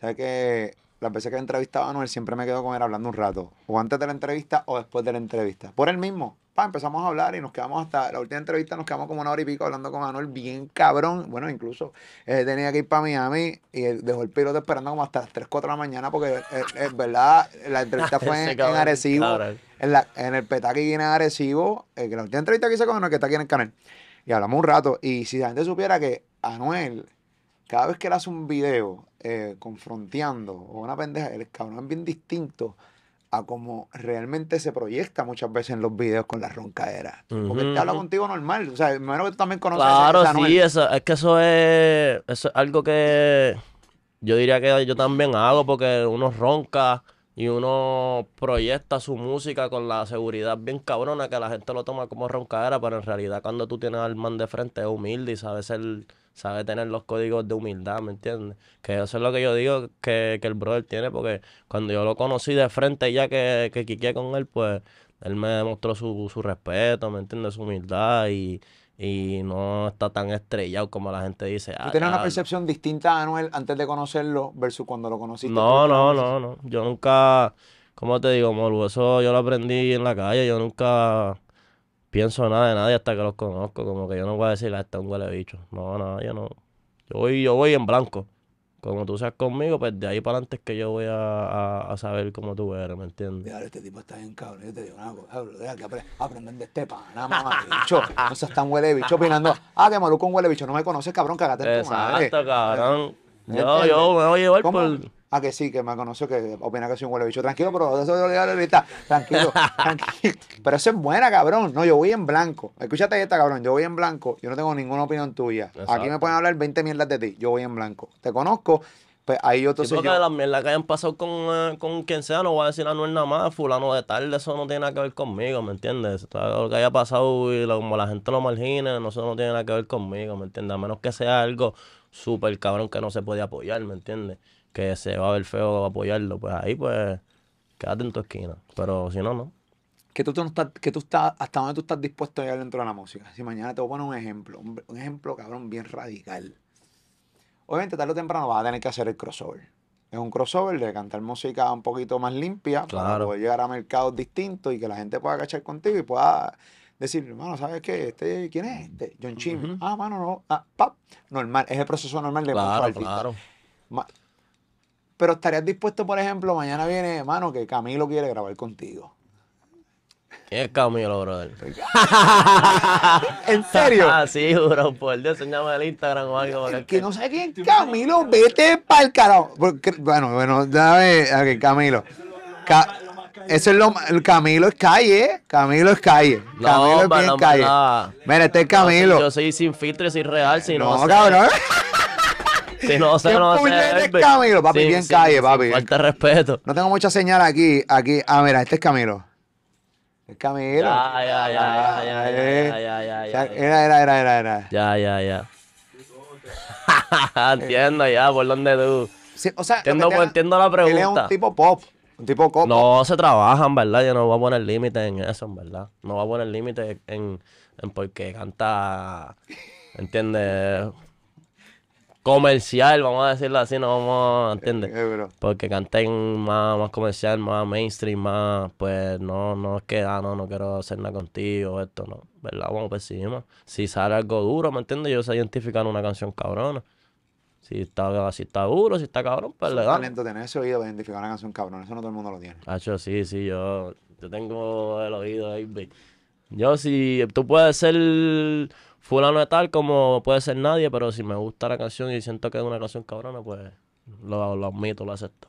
sea que las veces que he entrevistado a Anuel siempre me quedo con él hablando un rato, o antes de la entrevista o después de la entrevista, por él mismo. Pa, empezamos a hablar y nos quedamos hasta la última entrevista, nos quedamos como una hora y pico hablando con Anuel, bien cabrón. Bueno, incluso eh, tenía que ir para Miami y él dejó el piloto esperando como hasta las 3, 4 de la mañana, porque es eh, eh, verdad, la entrevista fue en, Arecibo, en, la, en el Petaki en Arecibo, que la última entrevista que hice con Anuel, que está aquí en el canal. Y hablamos un rato. Y si la gente supiera que Anuel, cada vez que él hace un video, eh, confronteando o una pendeja, el cabrón es bien distinto a como realmente se proyecta muchas veces en los videos con la roncadera Porque te este habla contigo normal. O sea, me que tú también conoces Claro, sí, eso, es que eso es, eso es algo que yo diría que yo también hago porque uno ronca y uno proyecta su música con la seguridad bien cabrona que la gente lo toma como roncadera, pero en realidad cuando tú tienes al man de frente es humilde y sabe ser, sabe tener los códigos de humildad, ¿me entiendes? Que eso es lo que yo digo que, que el brother tiene, porque cuando yo lo conocí de frente ya que, que quiqué con él, pues él me demostró su, su respeto, ¿me entiendes? Su humildad y, y no está tan estrellado como la gente dice. ¿Tú tienes una ah, ah, percepción distinta Anuel antes de conocerlo versus cuando lo conociste? No, no, no, no. Yo nunca, ¿cómo te digo, Molu? Eso yo lo aprendí en la calle. Yo nunca pienso nada de nadie hasta que los conozco. Como que yo no voy a decir, a ah, este un huele bicho. No, no, yo no. Yo yo voy en blanco como tú seas conmigo, pues de ahí para adelante es que yo voy a, saber cómo tú eres, ¿me entiendes? Mira, este tipo está bien cabrón. Yo te digo, no, ah, cabrón, deja que aprenden de este nada más, bicho. No seas tan huele bicho opinando, ah, que Maluco un huele bicho, no me conoces, cabrón, cagate en tu madre. Exacto, cabrón. Yo, yo me voy a llevar por. Ah, que sí, que me conoció, que opina que soy un huele bicho. Tranquilo, pero eso yo ahorita. Tranquilo, tranquilo. Pero eso es buena, cabrón. No, yo voy en blanco. Escúchate esta, cabrón. Yo voy en blanco. Yo no tengo ninguna opinión tuya. Aquí me pueden hablar 20 mierdas de ti. Yo voy en blanco. Te conozco. Pues ahí yo te soy. Yo... las mierdas que hayan pasado con, eh, quien sea, no voy a decir a ah, no nada más, fulano de tal, eso no tiene nada que ver conmigo, ¿me entiendes? Lo que haya pasado y como la gente lo margina, eso no tiene nada que ver conmigo, ¿me entiendes? A menos que sea algo súper cabrón que no se puede apoyar, ¿me entiendes? Que se va a ver feo apoyarlo, pues ahí pues quédate en tu esquina. Pero si no, no. Que tú, estás, que tú estás, hasta dónde tú estás dispuesto a llegar dentro de la música. Si mañana te voy a poner un ejemplo, un, ejemplo cabrón bien radical. Obviamente tarde o temprano vas a tener que hacer el crossover es un crossover de cantar música un poquito más limpia para poder llegar a mercados distintos y que la gente pueda cachar contigo y pueda decir, hermano, ¿sabes qué? Este, ¿Quién es este? John Chim. Ah, mano, no. Ah, pap. Normal, es el proceso normal de claro, el Claro. Pero estarías dispuesto, por ejemplo, mañana viene, hermano, que Camilo quiere grabar contigo. ¿Quién es Camilo, brother? ¿En serio? Ah, sí, bro, por Dios, llama el Instagram o algo. que no sé quién es Camilo, vete para el carajo. Bueno, bueno, ves, ok, Camilo. Eso es lo el Camilo es calle, ¿eh? Camilo es calle. Camilo es bien calle. Mira, este es Camilo. yo soy sin filtro, soy real, si no. No, cabrón. Si no sé, es Camilo? Papi, bien calle, papi. Falta respeto. No tengo mucha señal aquí, aquí. Ah, mira, este es Camilo. Es Camilo. Ya, ya, ya, ya, ya, ya, ya, ya. Eh. Era, era, era, era, era. Ya, ya, ya. Entiendo ya por donde tú. o sea, entiendo, entiendo la pregunta. es un tipo pop. Un tipo No se trabajan, ¿verdad? Yo no voy a poner límite en eso, en ¿verdad? No voy a poner límite en, en porque canta, ¿entiendes? comercial, vamos a decirlo así, no vamos eh, Porque canten más, más comercial, más mainstream, más, pues no, no es ah, no, no quiero hacer nada contigo, esto, no, ¿verdad? Vamos sí encima. Si sale algo duro, ¿me entiendes? Yo sé identificar una canción cabrona. Si está, si está duro, si está cabrón, pues le da. talento tener ese oído para identificar una canción cabrón. Eso no todo el mundo lo tiene. Hacho, sí, sí, yo, tengo el oído ahí. Yo, si tú puedes ser fulano de tal como puede ser nadie, pero si me gusta la canción y siento que es una canción cabrona, pues lo, lo admito, lo acepto.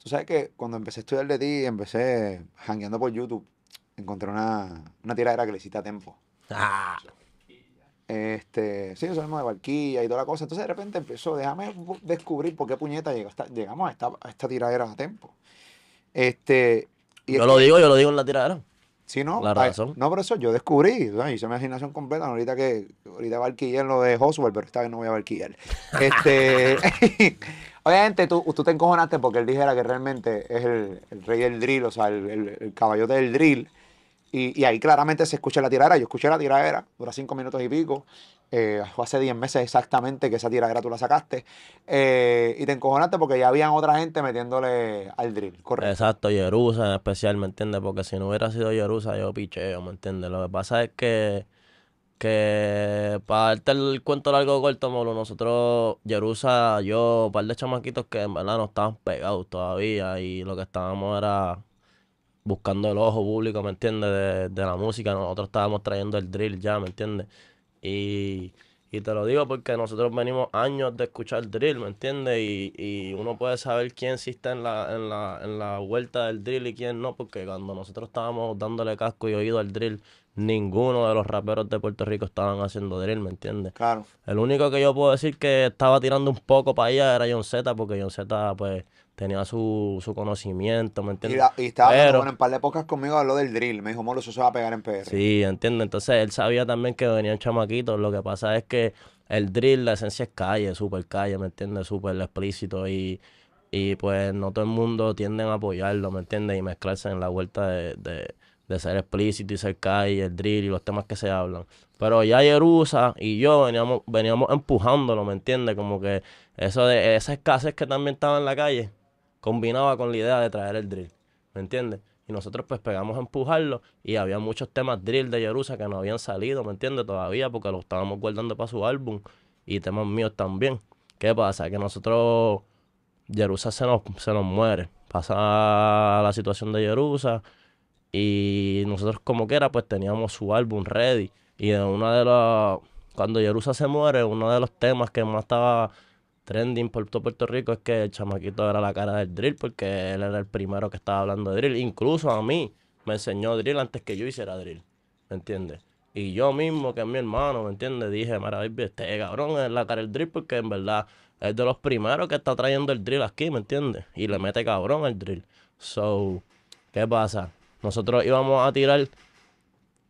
Tú sabes que cuando empecé a estudiar de ti, empecé hangueando por YouTube, encontré una, una tiradera que le hiciste a Tempo. Ah. Este, sí, eso de barquilla y toda la cosa. Entonces de repente empezó, déjame descubrir por qué puñeta llegamos a esta, tiradera a tiempo. Este, yo lo digo, yo lo digo en la tiradera. Sí, no. La razón. no, por eso yo descubrí, hice mi imaginación completa. Ahorita que ahorita barquilla lo de Oswald, pero esta vez no voy a barquillar. Este, obviamente tú, te encojonaste porque él dijera que realmente es el, rey del drill, o sea, el, el, el caballote del drill. Y, ahí claramente se escucha la tiradera. Yo escuché la tiradera, dura cinco minutos y pico. Eh, fue hace diez meses exactamente que esa tiradera tú la sacaste. Eh, y te encojonaste porque ya habían otra gente metiéndole al drill, correcto. Exacto, Jerusa en especial, ¿me entiendes? Porque si no hubiera sido Jerusa, yo picheo, ¿me entiendes? Lo que pasa es que, que para el cuento largo corto, Molo, nosotros, Yerusa, yo, un par de chamaquitos que en verdad no estaban pegados todavía y lo que estábamos era buscando el ojo público, ¿me entiendes? De, de, la música. Nosotros estábamos trayendo el drill ya, ¿me entiendes? Y, te lo digo porque nosotros venimos años de escuchar drill, ¿me entiendes? Y, uno puede saber quién sí está en la, en, la, en la vuelta del drill y quién no, porque cuando nosotros estábamos dándole casco y oído al drill, ninguno de los raperos de Puerto Rico estaban haciendo drill, ¿me entiendes? Claro. El único que yo puedo decir que estaba tirando un poco para allá era John Z, porque John Z, pues tenía su, su conocimiento, ¿me entiendes? Y, estaba en un en par de épocas conmigo habló del drill, me dijo, Molo, eso se va a pegar en PR. Sí, entiendo. Entonces él sabía también que venían chamaquitos, lo que pasa es que el drill, la esencia es calle, súper calle, ¿me entiendes? Súper explícito y, y pues no todo el mundo tiende a apoyarlo, ¿me entiendes? Y mezclarse en la vuelta de, de, ser explícito y ser calle, el drill y los temas que se hablan. Pero ya Jerusa y yo veníamos, veníamos empujándolo, ¿me entiendes? Como que eso de esa escasez que también estaba en la calle, combinaba con la idea de traer el drill. ¿Me entiendes? Y nosotros pues pegamos a empujarlo y había muchos temas drill de Yerusa que no habían salido, ¿me entiendes? Todavía porque lo estábamos guardando para su álbum y temas míos también. ¿Qué pasa? Que nosotros, Yerusa se nos, se nos muere. Pasa la situación de Yerusa y nosotros como que era pues teníamos su álbum ready y en una de las, cuando Yerusa se muere, uno de los temas que más estaba trending por todo Puerto Rico es que el chamaquito era la cara del drill porque él era el primero que estaba hablando de drill. Incluso a mí me enseñó drill antes que yo hiciera drill. ¿Me entiendes? Y yo mismo, que es mi hermano, ¿me entiendes? Dije, maravilloso, este cabrón es la cara del drill porque en verdad es de los primeros que está trayendo el drill aquí, ¿me entiendes? Y le mete cabrón el drill. So, ¿qué pasa? Nosotros íbamos a tirar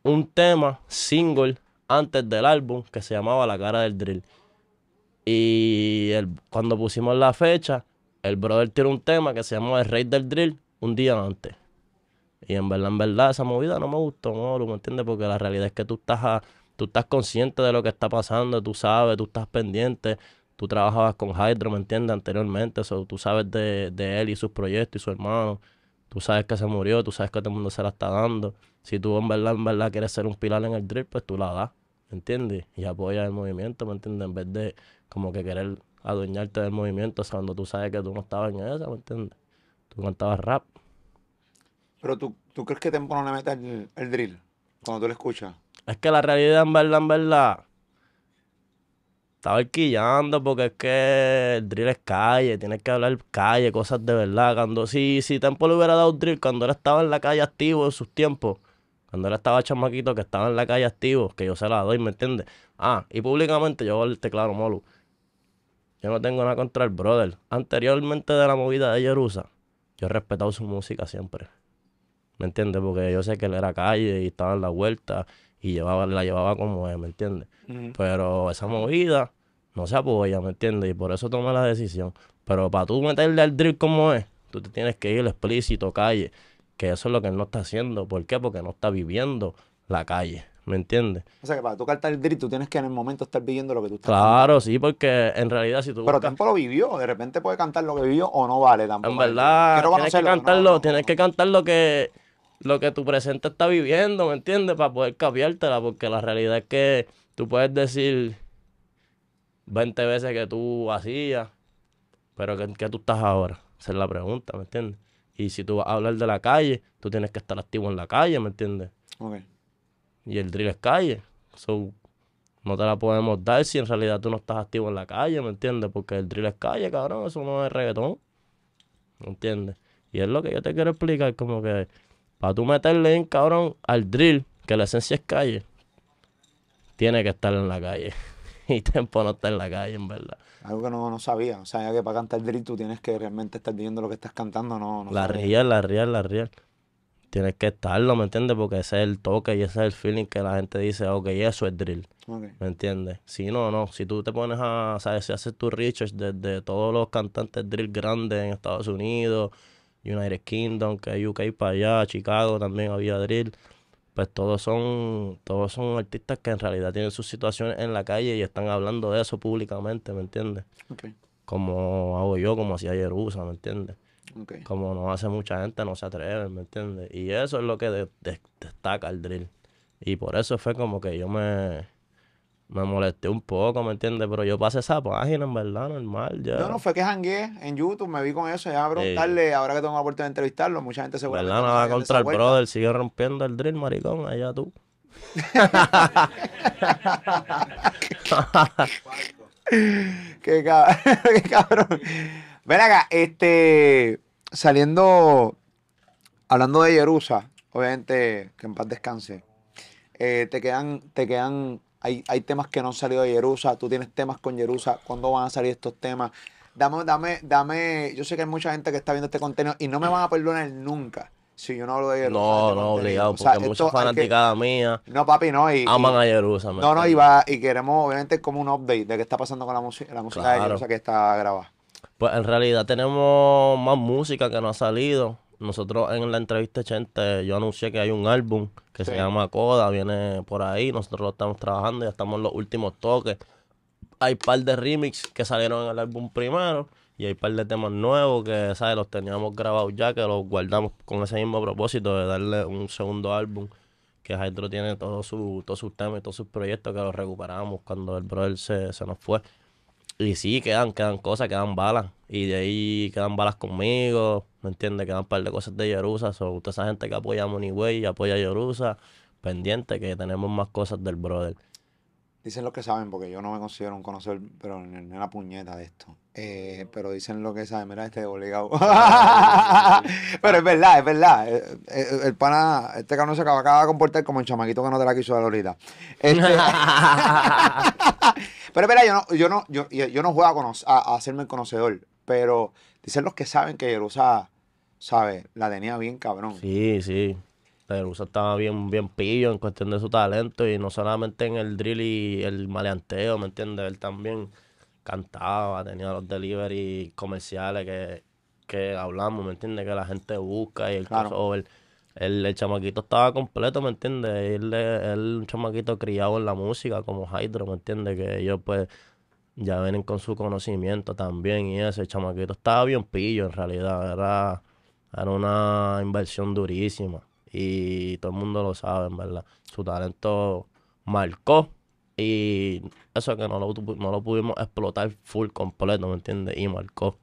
un tema single antes del álbum que se llamaba La cara del drill. Y cuando pusimos la fecha, el brother tiró un tema que se llamó El Rey del Drill un día antes. Y en verdad, en verdad, esa movida no me gustó, no ¿me entiendes? Porque la realidad es que tú estás, tú estás consciente de lo que está pasando, tú sabes, tú estás pendiente. Tú trabajabas con Hydro, ¿me entiendes? Anteriormente, tú sabes de, de él y sus proyectos y su hermano. Tú sabes que se murió, tú sabes que todo el mundo se la está dando. Si tú en verdad, en verdad quieres ser un pilar en el drill, pues tú la das. ¿me entiendes? Y apoya el movimiento, ¿me entiendes? En vez de como que querer adueñarte del movimiento, cuando tú sabes que tú no estabas en eso, ¿me entiendes? Tú cantabas rap. Pero tú, crees que tiempo no le meta el, drill cuando tú lo escuchas. Es que la realidad, en verdad, en verdad, estaba alquillando porque es que el drill es calle, tienes que hablar calle, cosas de verdad. Cuando si, si Tempo le hubiera dado un drill cuando él estaba en la calle activo en sus tiempos, cuando él estaba chamaquito, que estaba en la calle activo, que yo se la doy, ¿me entiendes? Ah, y públicamente yo el claro, molo. Yo no tengo nada contra el brother. Anteriormente de la movida de Jerusa, yo he respetado su música siempre. ¿Me entiendes? Porque yo sé que él era calle y estaba en la vuelta y llevaba, la llevaba como es, ¿me entiendes? Pero esa movida no se apoya, ¿me entiendes? Y por eso tomé la decisión. Pero para tú meterle al drill como es, tú te tienes que ir explícito, calle que eso es lo que él no está haciendo. ¿Por qué? Porque no está viviendo la calle. ¿Me entiendes? O sea que para tú cantar el drill, tú tienes que en el momento estar viviendo lo que tú estás Claro, sí, porque en realidad si tú. Pero tampoco lo vivió, de repente puede cantar lo que vivió o no vale tampoco. En verdad, tienes, que cantarlo, tienes que cantar lo que, lo que tu presente está viviendo, ¿me entiendes? Para poder cambiártela, porque la realidad es que tú puedes decir 20 veces que tú hacías, pero que, que tú estás ahora? Esa es la pregunta, ¿me entiendes? Y si tú vas a hablar de la calle, tú tienes que estar activo en la calle, ¿me entiendes? Y el drill es calle. no te la podemos dar si en realidad tú no estás activo en la calle, ¿me entiendes? Porque el drill es calle, cabrón, eso no es reggaetón. ¿Me entiendes? Y es lo que yo te quiero explicar, como que para tú meterle en, cabrón, al drill, que la esencia es calle, tiene que estar en la calle. y tiempo no está en la calle, en verdad. Algo que no, sabía. O sea, que para cantar drill tú tienes que realmente estar viendo lo que estás cantando. no, La real, la real, la real. Tienes que estarlo, ¿me entiendes? Porque ese es el toque y ese es el feeling que la gente dice, ok, eso es drill. ¿Me entiendes? Si no, no. Si tú te pones a, ¿sabes? Si haces tu research desde todos los cantantes drill grandes en Estados Unidos, United Kingdom, que UK para allá, Chicago también había drill pues todos son, todos son artistas que en realidad tienen sus situaciones en la calle y están hablando de eso públicamente, ¿me entiendes? Como hago yo, como hacía Jerusa, ¿me entiendes? Como no hace mucha gente, no se atreven, ¿me entiendes? Y eso es lo que destaca el drill. Y por eso fue como que yo me, me molesté un poco, ¿me entiendes? Pero yo pasé esa página, en verdad, normal. Ya. Yo no, fue que jangué en YouTube, me vi con eso, ya preguntarle, ahora que tengo la oportunidad de entrevistarlo, mucha gente se seguramente... ¿Verdad? Nada contra el brother, sigue rompiendo el drill, maricón, allá tú. qué, cabrón, qué Ven acá, este, saliendo, hablando de Jerusa, obviamente, que en paz descanse, eh, te quedan, te quedan hay, hay temas que no han salido de Jerusa, tú tienes temas con Jerusa, ¿cuándo van a salir estos temas? Dame, dame, dame, yo sé que hay mucha gente que está viendo este contenido y no me van a perdonar nunca si yo no hablo de Jerusalén. No, este no, obligado, porque o muchas mía. No, papi, no. Y, aman a Jerusa. No, no, y, va, y queremos, obviamente, como un update de qué está pasando con la, la música de Jerusa que está grabada. Pues en realidad tenemos más música que no ha salido. Nosotros en la entrevista gente, yo anuncié que hay un álbum que se llama Coda, viene por ahí, nosotros lo estamos trabajando, ya estamos en los últimos toques. Hay par de remix que salieron en el álbum primero y hay par de temas nuevos que, Los teníamos grabados ya, que los guardamos con ese mismo propósito de darle un segundo álbum. Que Hydro tiene todos sus todo temas y todos sus proyectos que los recuperamos cuando el brother se, se nos fue. Y sí, quedan, quedan cosas, quedan balas. Y de ahí quedan balas conmigo, ¿me entiendes? Quedan un par de cosas de Yerusa. Sobre toda esa gente que apoya a Money Way, apoya a Yerusa, pendiente que tenemos más cosas del brother. Dicen lo que saben, porque yo no me considero un conocedor, pero ni una puñeta de esto. Eh, pero dicen lo que saben, mira, este obligado. pero es verdad, es verdad. Eh, eh, el, pana, este cabrón se acaba, de comportar como el chamaquito que no te la quiso dar ahorita. Este pero espera, yo no, yo no, yo, no juego a, hacerme el conocedor, pero dicen los que saben que Jerusa, sabe, la tenía bien cabrón. Sí, sí. El Uso estaba bien, pillo en cuestión de su talento y no solamente en el drill y el maleanteo, ¿me entiendes? Él también cantaba, tenía los delivery comerciales que, que hablamos, ¿me entiendes? Que la gente busca y el El, chamaquito estaba completo, ¿me entiendes? Él, él un chamaquito criado en la música, como Hydro, ¿me entiendes? Que ellos pues ya vienen con su conocimiento también y ese chamaquito estaba bien pillo en realidad, era una inversión durísima y todo el mundo lo sabe, en verdad. Su talento marcó y eso es que no lo, pudimos explotar full completo, ¿me entiendes? Y marcó.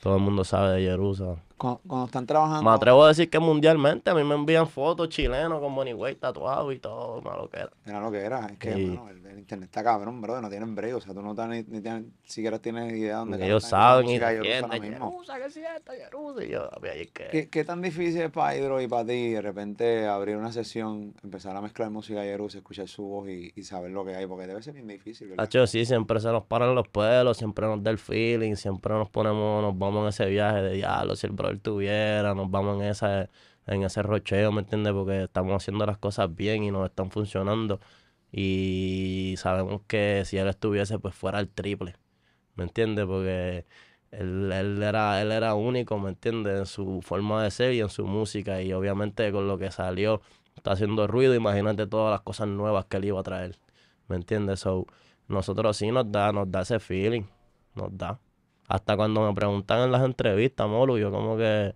Todo el mundo sabe de Jerusalén. Cuando, están trabajando. Me atrevo a decir que mundialmente a mí me envían fotos chilenos con Bonnie tatuado y todo, lo que era. Era lo que era, es que, el internet está cabrón, bro, no tienen break, o sea, tú no ni, ni, siquiera tienes idea de dónde Ellos saben y ¿Qué, ¿Qué tan difícil es para Hydro y para ti de repente abrir una sesión, empezar a mezclar música y escuchar su voz y, saber lo que hay? Porque debe ser bien difícil. Hacho, sí, siempre se nos paran los pelos, siempre nos da el feeling, siempre nos ponemos, nos vamos en ese viaje de diablo, si el brother tuviera, nos vamos en esa en ese rocheo, ¿me entiendes? Porque estamos haciendo las cosas bien y nos están funcionando. Y sabemos que si él estuviese, pues fuera el triple. ¿Me entiendes? Porque él, era, él era único, ¿me entiendes? En su forma de ser y en su música. Y obviamente con lo que salió, está haciendo ruido. Imagínate todas las cosas nuevas que él iba a traer. ¿Me entiendes? So, nosotros sí nos da, nos da ese feeling. Nos da. Hasta cuando me preguntan en las entrevistas, Molu, yo como que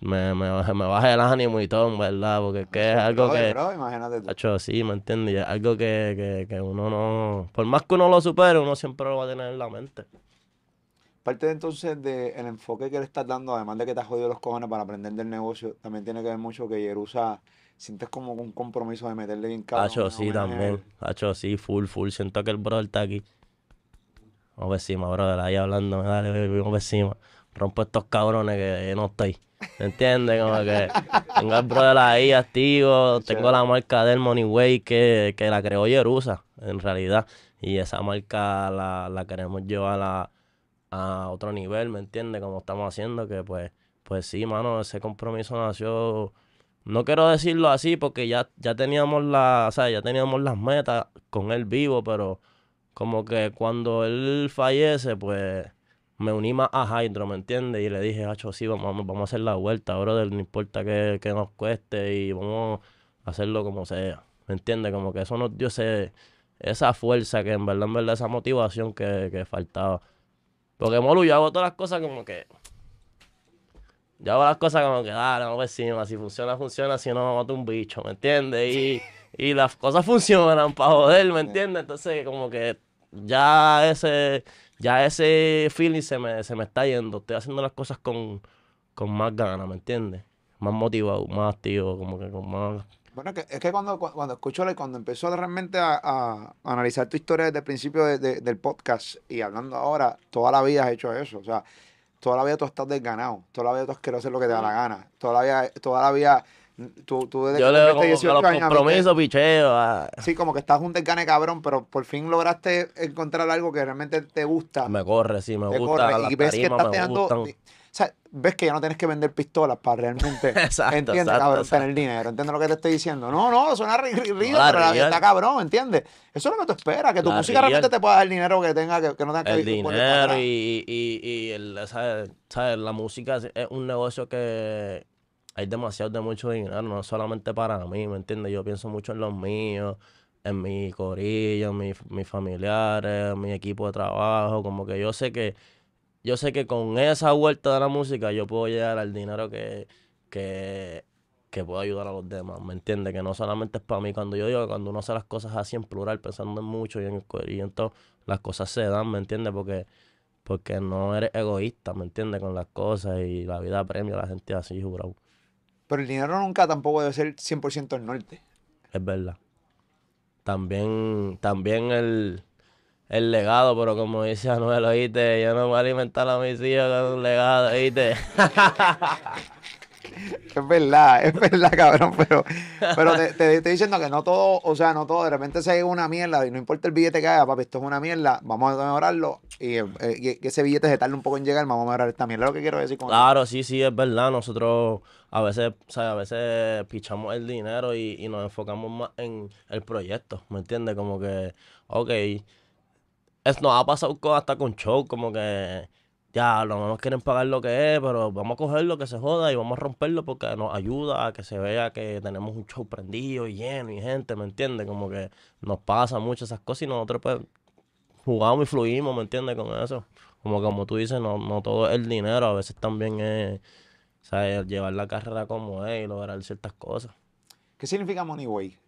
me, me, baje, el ánimo y todo, verdad, porque es algo que... imagínate tú. sí, ¿me entiendes? algo que, uno no... Por más que uno lo supere, uno siempre lo va a tener en la mente. Parte entonces del enfoque que le estás dando, además de que te has jodido los cojones para aprender del negocio, también tiene que ver mucho que Jerusa sientes como un compromiso de meterle bien cabrón Hacho, sí, también. Hacho, sí, full, full. Siento que el brother está aquí. Vamos encima, brother. Ahí hablando, dale, vamos encima. Rompo estos cabrones que no estoy. ¿Me entiendes? Como que tengo el brother ahí activo, tengo la marca del Moneyway que, que la creó Jerusa, en realidad. Y esa marca la, queremos llevar a, a otro nivel, ¿me entiendes? Como estamos haciendo, que pues, pues sí, mano, ese compromiso nació. No quiero decirlo así porque ya, ya teníamos la, o sea, ya teníamos las metas con él vivo, pero como que cuando él fallece, pues me uní más a Hydro, ¿me entiendes? Y le dije, hacho, sí, vamos, vamos a hacer la vuelta, brother, no importa que, nos cueste y vamos a hacerlo como sea, ¿me entiendes? Como que eso nos dio esa fuerza que en verdad, en verdad, esa motivación que, faltaba. Porque, Molu, yo hago todas las cosas como que... Yo hago las cosas como que, dale, vamos encima, si funciona, funciona, si no, mato un bicho, ¿me entiendes? Y, y las cosas funcionan para joder, ¿me entiendes? Entonces, como que ya ese, ya ese feeling se me, se me está yendo. Estoy haciendo las cosas con, más ganas, ¿me entiendes? Más motivado, más activo, como que con más... Bueno, es que cuando, cuando escucho, cuando empezó realmente a, analizar tu historia desde el principio del podcast y hablando ahora, toda la vida has hecho eso. O sea, toda la vida tú estás desganado, toda la vida tú has querido hacer lo que te da la gana, toda la vida, toda la vida Tú, Yo le doy los compromisos, picheo. Ah. Sí, como que estás un desgane cabrón, pero por fin lograste encontrar algo que realmente te gusta. Me corre, sí, me gusta. Corre. Y ves que estás teniendo. O sea, ves que ya no tienes que vender pistolas para realmente tener dinero. ¿Entiendes lo que te estoy diciendo? No, no, suena ridículo, pero la, está cabrón, ¿entiendes? Eso es lo que tú esperas, que tu música realmente te pueda dar el dinero que tenga, que, no tenga que El dinero y, la música es un negocio que hay demasiado de mucho dinero, no solamente para mí, ¿me entiendes? Yo pienso mucho en los míos, en mi corillo, en mis familiares, en mi equipo de trabajo, como que yo sé que yo sé que con esa vuelta de la música yo puedo llegar al dinero que, que, que puedo ayudar a los demás, ¿me entiendes? Que no solamente es para mí. Cuando yo digo cuando uno hace las cosas así en plural, pensando en mucho y en, el en entonces las cosas se dan, ¿me entiendes? Porque, porque no eres egoísta, ¿me entiendes? Con las cosas y la vida premia a la gente así, jurado. Pero el dinero nunca tampoco debe ser 100% el norte. Es verdad. También, también el, legado, pero como dice Anuel, oíste, yo no voy a alimentar a mis hijos con un legado, oíste. Es verdad, es verdad, cabrón, pero, pero te, estoy diciendo que no todo, o sea, no todo, de repente se una mierda y no importa el billete que haya, papi, esto es una mierda, vamos a mejorarlo y, eh, e, ese billete se tarda un poco en llegar, vamos a mejorar esta mierda, lo que quiero decir. Con claro, sí, sí, es verdad, nosotros a veces, o a veces pichamos el dinero y, nos enfocamos más en el proyecto, ¿me entiendes? Como que, ok, es, nos ha pasado hasta con show, como que ya, los nos quieren pagar lo que es, pero vamos a coger lo que se joda y vamos a romperlo porque nos ayuda a que se vea que tenemos un show prendido y lleno y gente, ¿me entiendes? Como que nos pasa mucho esas cosas y nosotros pues jugamos y fluimos, ¿me entiendes? Con eso. Como como tú dices, no, todo es el dinero, a veces también es llevar la carrera como es y lograr ciertas cosas. ¿Qué significa Moneyway?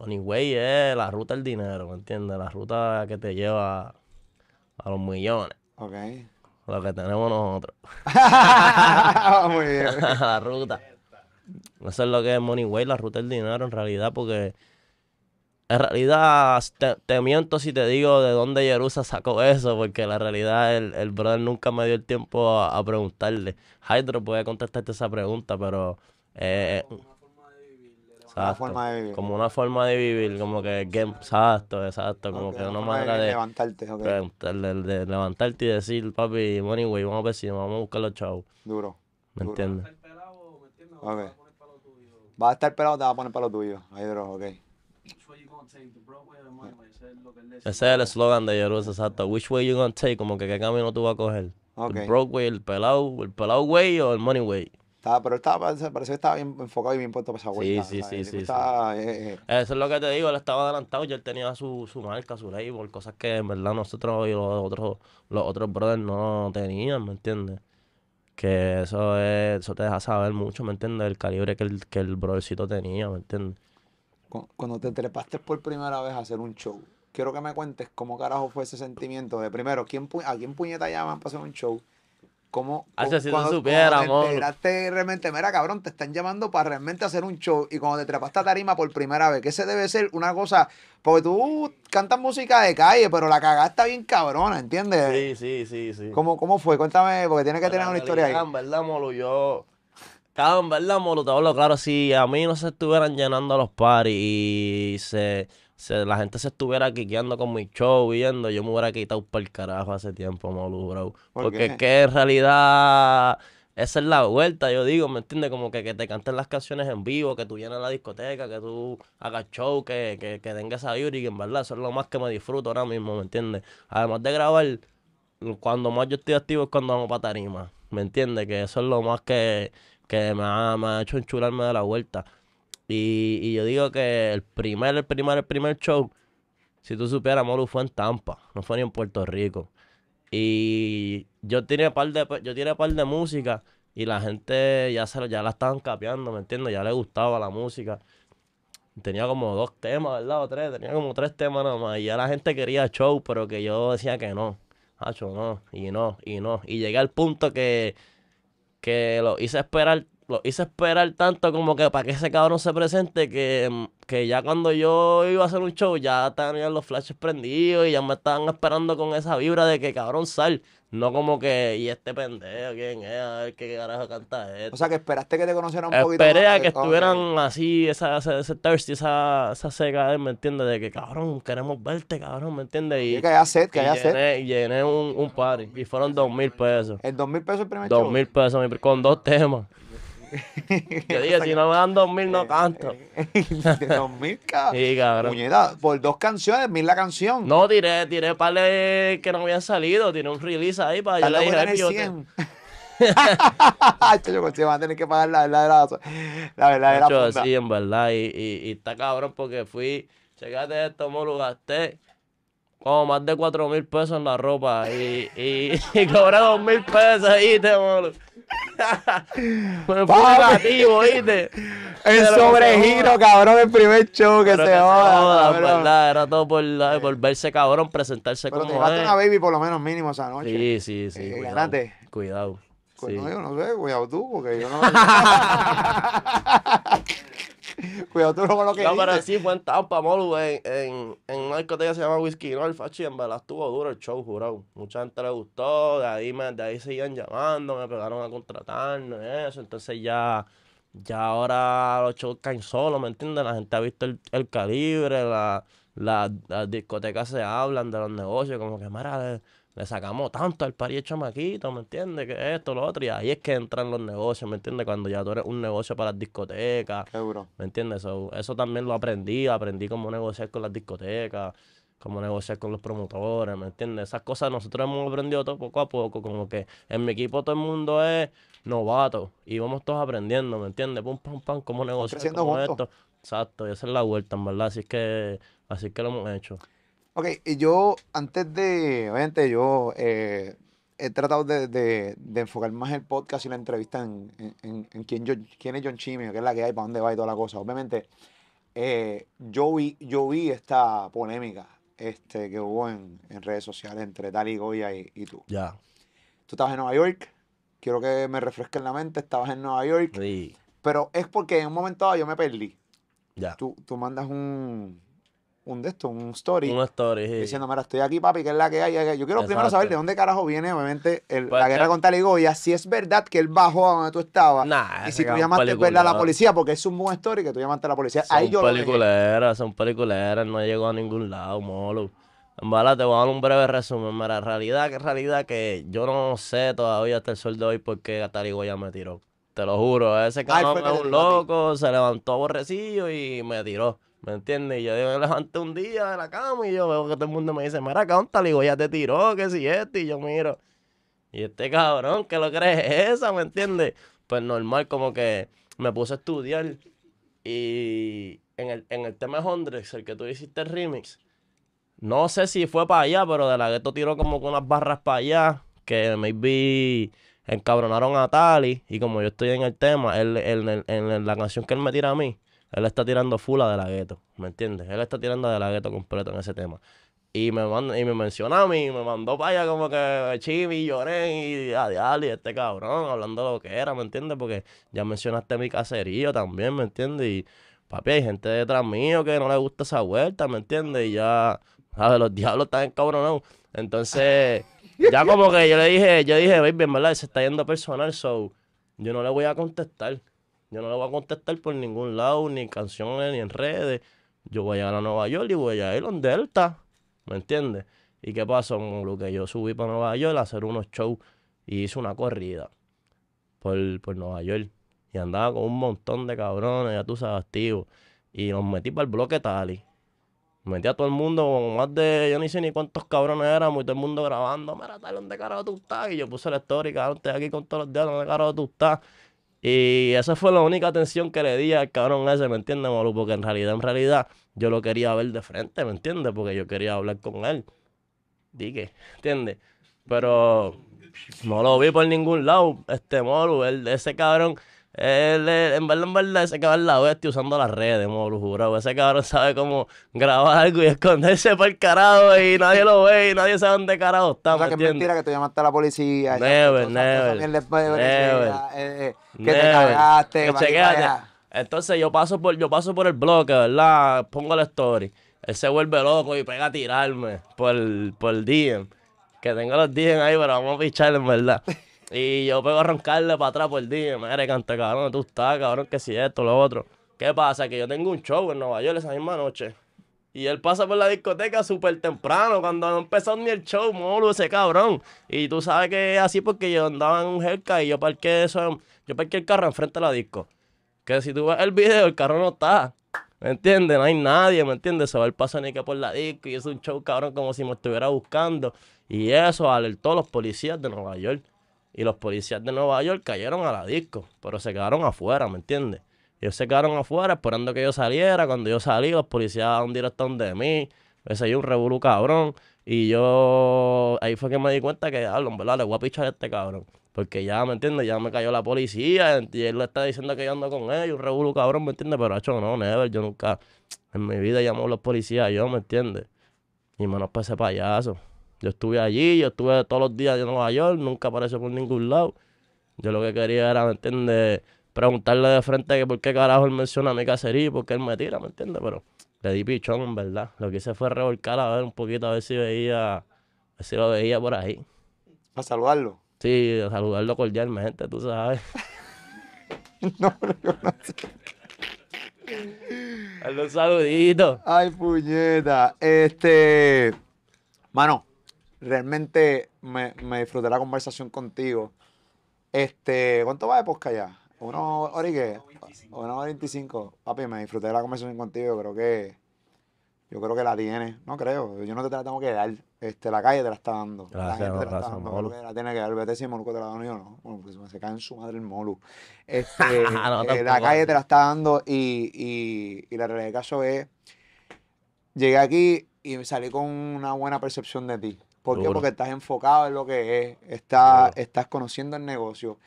Way es la ruta del dinero, ¿me entiendes? La ruta que te lleva a los millones. Ok. Lo que tenemos nosotros. Muy bien. la ruta. Eso es lo que es Money Way, la ruta del dinero en realidad, porque en realidad te, miento si te digo de dónde Jerusa sacó eso, porque la realidad el, el brother nunca me dio el tiempo a, preguntarle. Hydro puede contestarte esa pregunta, pero eh, Exacto. Como una forma de vivir, como que game, exacto, exacto, como que una manera de, levantarte, pues, levantarte y decir, papi, money way, vamos a ver si vamos a buscar los chavos. Duro. ¿Me entiendes? Okay. va a estar pelado, te va a poner para lo tuyo. Ahí duro, ok. Ese es el eslogan de Yerus, exacto. Which way you gonna take, como que qué camino tú vas a coger. El broke way, el pelado, el pelado way o el money way pero él estaba, parece que estaba bien enfocado y bien puesto para esa vuelta. Sí, sí, sí. sí, eh, eh, eh. Eso es lo que te digo, él estaba adelantado y él tenía su, marca, su label, cosas que en verdad nosotros y los otros, los otros brothers no tenían, ¿me entiendes? Que eso eso te deja saber mucho, ¿me entiendes? El calibre que el, que el brothercito tenía, ¿me entiendes? Cuando te trepaste por primera vez a hacer un show, quiero que me cuentes cómo carajo fue ese sentimiento de primero, ¿quién, ¿a quién puñeta llaman para hacer un show? como cuando, realmente, mira cabrón, te están llamando para realmente hacer un show y cuando te trepas a tarima por primera vez, que ese debe ser una cosa, porque tú cantas música de calle, pero la cagada está bien cabrona, ¿entiendes? Sí, sí, sí, sí. ¿Cómo, fue? Cuéntame, porque tiene que pues tener una historia ahí. verdad, Molo, yo... verdad, Molo, te hablo claro, si a mí no se estuvieran llenando los paris y se se, la gente se estuviera quiqueando con mi show, viendo, yo me hubiera quitado por el carajo hace tiempo, Molu, bro. Porque que en realidad esa es la vuelta, yo digo, ¿me entiendes? Como que, te canten las canciones en vivo, que tú a la discoteca, que tú hagas show, que, que, que tengas a Yuri, en verdad eso es lo más que me disfruto ahora mismo, ¿me entiendes? Además de grabar, cuando más yo estoy activo es cuando vamos para tarima, ¿me entiendes? Que eso es lo más que, que me, ha, me ha hecho enchularme de la vuelta. Y, yo digo que el primer, el primer, el primer show, si tú supieras, Molu fue en Tampa, no fue ni en Puerto Rico. Y yo tenía par de, yo par de música y la gente ya, se, ya la estaban capeando, ¿me entiendes? Ya le gustaba la música. Tenía como dos temas, ¿verdad? O tres, tenía como tres temas nomás. Y ya la gente quería show, pero que yo decía que no. Hacho, no, y no, y no. Y llegué al punto que, que lo hice esperar lo hice esperar tanto como que para que ese cabrón se presente que, mm, que ya cuando yo iba a hacer un show ya tenían los flashes prendidos y ya me estaban esperando con esa vibra de que cabrón sal. No como que, y este pendejo, ¿quién es? A qué carajo canta este". O sea, que esperaste que te conocieran un poquito Esperé a que eh, estuvieran así, esa, ese thirsty, esa, esa seca, ¿me entiendes? De que, cabrón, queremos verte, cabrón, ¿me entiendes? Y, que haya set, que haya llené, Llené un, un party y fueron dos mil pesos. ¿El dos mil pesos el primer Dos mil pesos con dos temas. Yo dije, si no me dan dos mil, no eh, canto. Eh, eh, dos mil, cabrón. Sí, por dos canciones, mil la canción. No, tiré, tiré para que no habían salido. Tiré un release ahí para yo le dije el piote. yo se van a tener que pagar la verdad la, la verdad de la sí, en verdad. Y, está cabrón porque fui, checate esto, molo, gasté como más de cuatro mil pesos en la ropa y, y, y cobré dos mil pesos ahí, te molo. Pero fue negativo, El sobregiro, cabrón, el primer show que se joda. verdad, era todo por, por, verse cabrón, presentarse pero como. Pero te una baby por lo menos mínimo esa noche. Sí, sí, sí. Eh, cuidado. Cuidado. Pues, no, yo no sé, cuidado tú, porque yo no. Cuidado tú no con lo que No, pero sí fue en Tampa, Molu, en, una discoteca que se llama Whiskey No, en verdad estuvo duro el show, jurado. Mucha gente le gustó, de ahí, me, seguían llamando, me pegaron a contratarme, eso, entonces ya... Ya ahora los shows caen solos, ¿me entiendes? La gente ha visto el, calibre, la, la, las discotecas se hablan de los negocios, como que, mira, le sacamos tanto al pari chamaquito, ¿me entiendes? Que esto, lo otro. Y ahí es que entran los negocios, ¿me entiendes? Cuando ya tú eres un negocio para las discotecas. ¿Me entiendes? Eso, eso también lo aprendí. Aprendí cómo negociar con las discotecas, cómo negociar con los promotores, ¿me entiendes? Esas cosas nosotros hemos aprendido todo poco a poco. Como que en mi equipo todo el mundo es novato y vamos todos aprendiendo, ¿me entiendes? Pum, pam, pam, cómo negociar con esto. Exacto, y esa es la vuelta, verdad. Así es que, así que lo hemos hecho. Ok, yo antes de, obviamente yo eh, he tratado de, enfocar más el podcast y la entrevista en, en, en, quién, yo, quién es John Chimio, qué es la que hay, para dónde va y toda la cosa. Obviamente, eh, yo, vi, yo vi esta polémica este, que hubo en, redes sociales entre Tali Goya y, tú. Ya. Tú estabas en Nueva York, quiero que me en la mente, estabas en Nueva York. Sí. Pero es porque en un momento dado yo me perdí. Ya. Tú, tú mandas un un de esto, un story. Un story, Diciendo, mira, estoy aquí, papi, que es la que hay. Yo quiero primero saber de dónde carajo viene, obviamente, el, pues la guerra contra Goya Si es verdad que él bajó a donde tú estabas. y si tú llamaste pues, a la policía, porque es un buen story que tú llamaste a la policía. Son ahí peliculeras, son peliculeras, no llegó a ningún lado, molo. En verdad, te voy a dar un breve resumen. Mira, realidad que realidad que yo no sé todavía hasta el sol de hoy por qué Goya me tiró. Te lo juro, ese cabrón es un loco, se levantó borrecillo y me tiró. ¿Me entiendes? Y yo me levanté un día de la cama y yo veo que todo el mundo me dice, mira, cántale, Le digo, ya te tiró, que si este, y yo miro. Y este cabrón, ¿qué lo crees esa? ¿Me entiendes? Pues normal, como que me puse a estudiar. Y en el, en el tema de Hondrex, el que tú hiciste el remix, no sé si fue para allá, pero de la gueto tiró como con unas barras para allá, que me vi encabronaron a Tali. Y como yo estoy en el tema, en la canción que él me tira a mí él está tirando fula de la gueto, ¿me entiendes? Él está tirando de la gueto completo en ese tema. Y me, manda, y me menciona a mí, me mandó para allá como que chivi, lloré y y este cabrón, hablando lo que era, ¿me entiendes? Porque ya mencionaste mi caserío también, ¿me entiendes? Y papi, hay gente detrás mío que no le gusta esa vuelta, ¿me entiendes? Y ya, ver Los diablos están encabronados. Entonces, ya como que yo le dije, yo dije, baby, bien verdad, se está yendo personal, so yo no le voy a contestar. Yo no le voy a contestar por ningún lado, ni en canciones, ni en redes. Yo voy a ir a Nueva York y voy a ir donde él está. ¿Me entiendes? ¿Y qué pasó? Lo que yo subí para Nueva York a hacer unos shows y hice una corrida por, por Nueva York. Y andaba con un montón de cabrones, ya tú sabes, tío. Y nos metí para el bloque y Metí a todo el mundo con más de, yo ni sé ni cuántos cabrones éramos y todo el mundo grabando. Mira, tal, ¿dónde carajo tú estás? Y yo puse la historia antes aquí con todos los días, ¿dónde carajo tú estás? Y esa fue la única atención que le di al cabrón ese, ¿me entiendes, molu? Porque en realidad, en realidad, yo lo quería ver de frente, ¿me entiendes? Porque yo quería hablar con él. Dije, ¿entiendes? Pero no lo vi por ningún lado, este de ese cabrón en verdad, en verdad, ese cabrón la bestia usando las redes, lo jurado. Ese cabrón sabe cómo grabar algo y esconderse por el carajo y nadie lo ve y nadie sabe dónde carajo está. O sea, que es mentira que te llamaste a la policía. Never, never. Que, eh, eh, que te cagaste. Que Entonces yo paso por, yo paso por el bloque, ¿verdad? Pongo la story. Él se vuelve loco y pega a tirarme por, por el DM. Que tengo los DM ahí, pero vamos a fichar, en verdad. Y yo puedo a roncarle para atrás por el día. Madre, canta cabrón, tú estás, cabrón, que si esto, lo otro. ¿Qué pasa? Que yo tengo un show en Nueva York esa misma noche. Y él pasa por la discoteca súper temprano, cuando no empezó ni el show, molo ese cabrón. Y tú sabes que es así porque yo andaba en un Hellcat y yo parqué eso, yo parqué el carro enfrente de la disco. Que si tú ves el video, el carro no está. ¿Me entiendes? No hay nadie, ¿me entiendes? Se va el paso ni que por la disco y es un show cabrón como si me estuviera buscando. Y eso alertó a los policías de Nueva York. Y los policías de Nueva York cayeron a la disco, pero se quedaron afuera, ¿me entiendes? Ellos se quedaron afuera esperando que yo saliera. Cuando yo salí, los policías un directo de mí. Ese yo un revolú cabrón. Y yo ahí fue que me di cuenta que, hablan, verdad, le voy a pichar a este cabrón. Porque ya, ¿me entiendes? Ya me cayó la policía y él le está diciendo que yo ando con ellos, un revolú cabrón, ¿me entiendes? Pero, hecho no, never, yo nunca en mi vida llamó a los policías yo, ¿me entiendes? Y menos para ese payaso. Yo estuve allí, yo estuve todos los días en Nueva York, nunca apareció por ningún lado. Yo lo que quería era, ¿me entiendes? Preguntarle de frente que por qué carajo él menciona a mi cacería y por qué él me tira, ¿me entiendes? Pero le di pichón, en verdad. Lo que hice fue revolcar a ver un poquito, a ver si veía, a si lo veía por ahí. ¿A saludarlo? Sí, a saludarlo cordialmente, tú sabes. no, no, un saludito. Ay, puñeta. Este. Mano, Realmente me, me disfruté la conversación contigo. Este, ¿cuánto va de posca ya? Uno hora y qué? Una hora veinticinco. Papi, me disfruté la conversación contigo, creo que yo creo que la tienes, no creo, yo no te la tengo que dar, este, la calle te la está dando, la gente te la está dando, Molu. la tiene que dar, vete si el Moluco te la da yo no, bueno, pues, porque se cae su madre el Molu, este, eh, la calle te la está dando y, y, y la realidad del caso es, llegué aquí y salí con una buena percepción de ti, ¿Por qué? Porque estás enfocado en lo que es, estás, estás conociendo el negocio,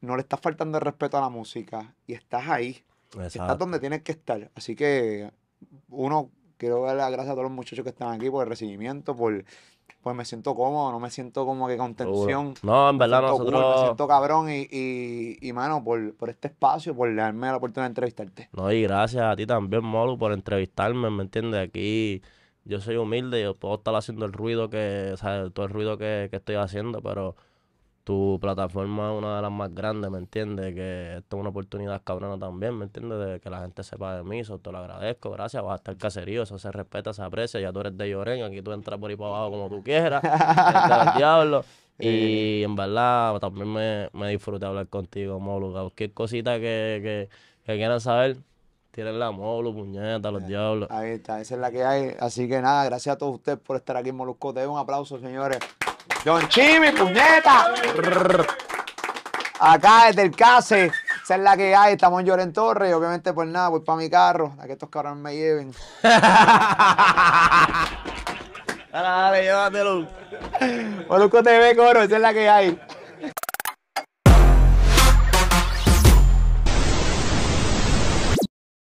no le estás faltando el respeto a la música y estás ahí. Estás donde tienes que estar. Así que uno, quiero dar las gracias a todos los muchachos que están aquí por el recibimiento, por pues me siento cómodo, no me siento como que contención. No, en verdad me nosotros... me siento cabrón y, mano, por, por, este espacio, por darme la oportunidad de entrevistarte. No, y gracias a ti también, Molo, por entrevistarme, ¿me entiendes? Aquí yo soy humilde, yo puedo estar haciendo el ruido que, o sea, todo el ruido que, estoy haciendo, pero tu plataforma es una de las más grandes, ¿me entiendes? Que esto es una oportunidad cabrona también, ¿me entiendes? De que la gente sepa de mí, eso te lo agradezco, gracias, vas a estar caserío, eso se respeta, se aprecia, ya tú eres de Lloren, aquí tú entras por ahí para abajo como tú quieras, este el diablo. Y en verdad también me, me disfruté hablar contigo, molo Cualquier cosita que, que, que quieran saber, tienen la molo, puñeta, los eh, diablos. Ahí está, esa es la que hay. Así que nada, gracias a todos ustedes por estar aquí en TV. Un aplauso, señores. Don Chimi, puñeta. Acá desde el case. Esa es la que hay, estamos en Torre obviamente pues nada, voy para mi carro, a que estos cabrones me lleven. dale, dale, llévatelo. Molusco TV, coro, esa es la que hay.